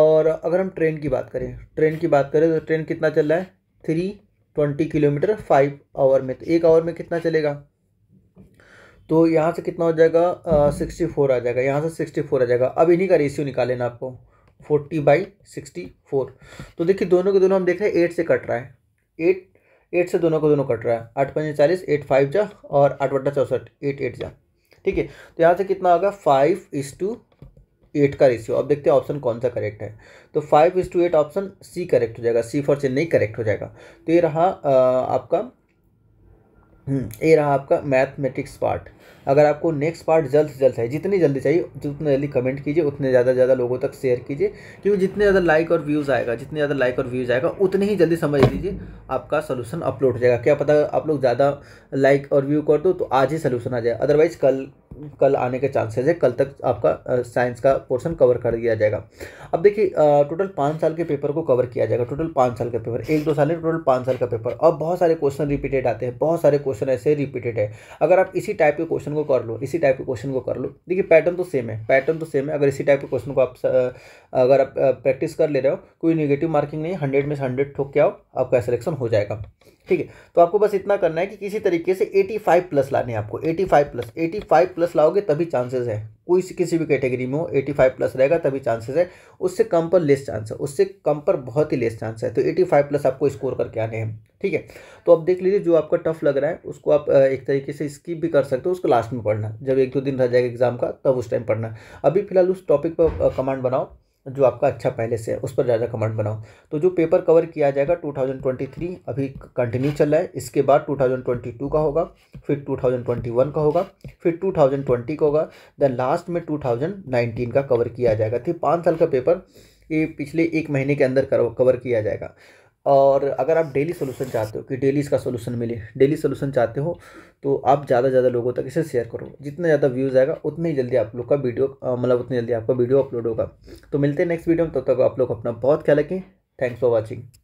और अगर हम ट्रेन की बात करें ट्रेन की बात करें तो ट्रेन कितना चल रहा है three twenty kilometre five hour में तो एक आवर में कितना चलेगा तो यहाँ से कितना हो जाएगा सिक्सटी फोर आ जाएगा यहाँ से सिक्सटी फोर आ जाएगा अब इन्हीं का रेशियो निकाल लेना आपको फोर्टी बाई सिक्सटी फोर तो देखिए दोनों के दोनों हम देख रहे हैं एट से कट रहा है एट एट से दोनों को दोनों कट रहा है आठ पंजे चालीस एट फाइव जा और आठ बट्टा चौंसठ एट एट जा ठीक है तो यहाँ से कितना होगा फाइव इस टू एट का रेशियो अब देखते हैं ऑप्शन कौन सा करेक्ट है तो five is to eight option C correct हो जाएगा सी फॉर चेन्नई करेक्ट हो जाएगा तो ये रहा आपका हम्म, ये रहा आपका मैथमेटिक्स पार्ट अगर आपको नेक्स्ट पार्ट जल्द से जल्द चाहिए जितनी जल्दी चाहिए जितना जल्दी कमेंट कीजिए उतने ज़्यादा ज़्यादा लोगों तक शेयर कीजिए क्योंकि जितने ज़्यादा लाइक और व्यूज़ आएगा जितने ज़्यादा लाइक और व्यूज़ आएगा उतने ही जल्दी समझ लीजिए आपका सोल्यूशन अपलोड हो जाएगा क्या पता आप लोग ज़्यादा लाइक और व्यू कर दो तो आज ही सोल्यूशन आ जाए अदरवाइज़ कल कल आने के चांसेस है कल तक आपका साइंस का पोर्शन कवर कर दिया जाएगा अब देखिए टोटल पाँच साल के पेपर को कवर किया जाएगा टोटल पाँच साल का पेपर एक दो साल है टोटल पाँच साल का पेपर और बहुत सारे क्वेश्चन रिपीटेड आते हैं बहुत सारे क्वेश्चन ऐसे रिपीटेड है अगर आप इसी टाइप के क्वेश्चन को कर लो इसी टाइप के क्वेश्चन को कर लो देखिए पैटर्न तो सेम है पैटर्न तो सेम है अगर इसी टाइप के क्वेश्चन को आप अगर आप प्रैक्टिस कर ले रहे हो कोई निगेटिव मार्किंग नहीं हंड्रेड में से हंड्रेड ठोक के आओ आपका सिलेक्शन हो जाएगा ठीक है तो आपको बस इतना करना है कि किसी तरीके से 85 प्लस लाने आपको 85 प्लस 85 प्लस लाओगे तभी चांसेस है कोई किसी भी कैटेगरी में हो 85 प्लस रहेगा तभी चांसेस है उससे कम पर लेस चांस है उससे कम पर बहुत ही लेस चांस है तो 85 प्लस आपको स्कोर करके आने हैं ठीक है तो अब देख लीजिए जो आपका टफ लग रहा है उसको आप एक तरीके से स्कीप भी कर सकते हो उसको लास्ट में पढ़ना जब एक दो दिन रह जाएगा एग्जाम का तब उस टाइम पढ़ना अभी फिलहाल उस टॉपिक पर कमांड बनाओ जो आपका अच्छा पहले से है उस पर ज़्यादा कमेंट बनाओ तो जो पेपर कवर किया जाएगा 2023 अभी कंटिन्यू चल रहा है इसके बाद 2022 का होगा फिर 2021 का होगा फिर 2020 का होगा दैन लास्ट में 2019 का कवर किया जाएगा थी तो पाँच साल का पेपर ये पिछले एक महीने के अंदर कवर किया जाएगा और अगर आप डेली सोल्यूशन चाहते हो कि डेली इसका सोल्यूशन मिले डेली सोल्यूशन चाहते हो तो आप ज़्यादा से ज़्यादा लोगों तक इसे शेयर करो जितना ज़्यादा व्यूज़ आएगा उतने ही जल्दी आप लोग का वीडियो मतलब उतनी जल्दी आपका वीडियो अपलोड होगा तो मिलते हैं नेक्स्ट वीडियो में तब तो तक आप लोग अपना बहुत ख्याल रखें थैंक्स फॉर वॉचिंग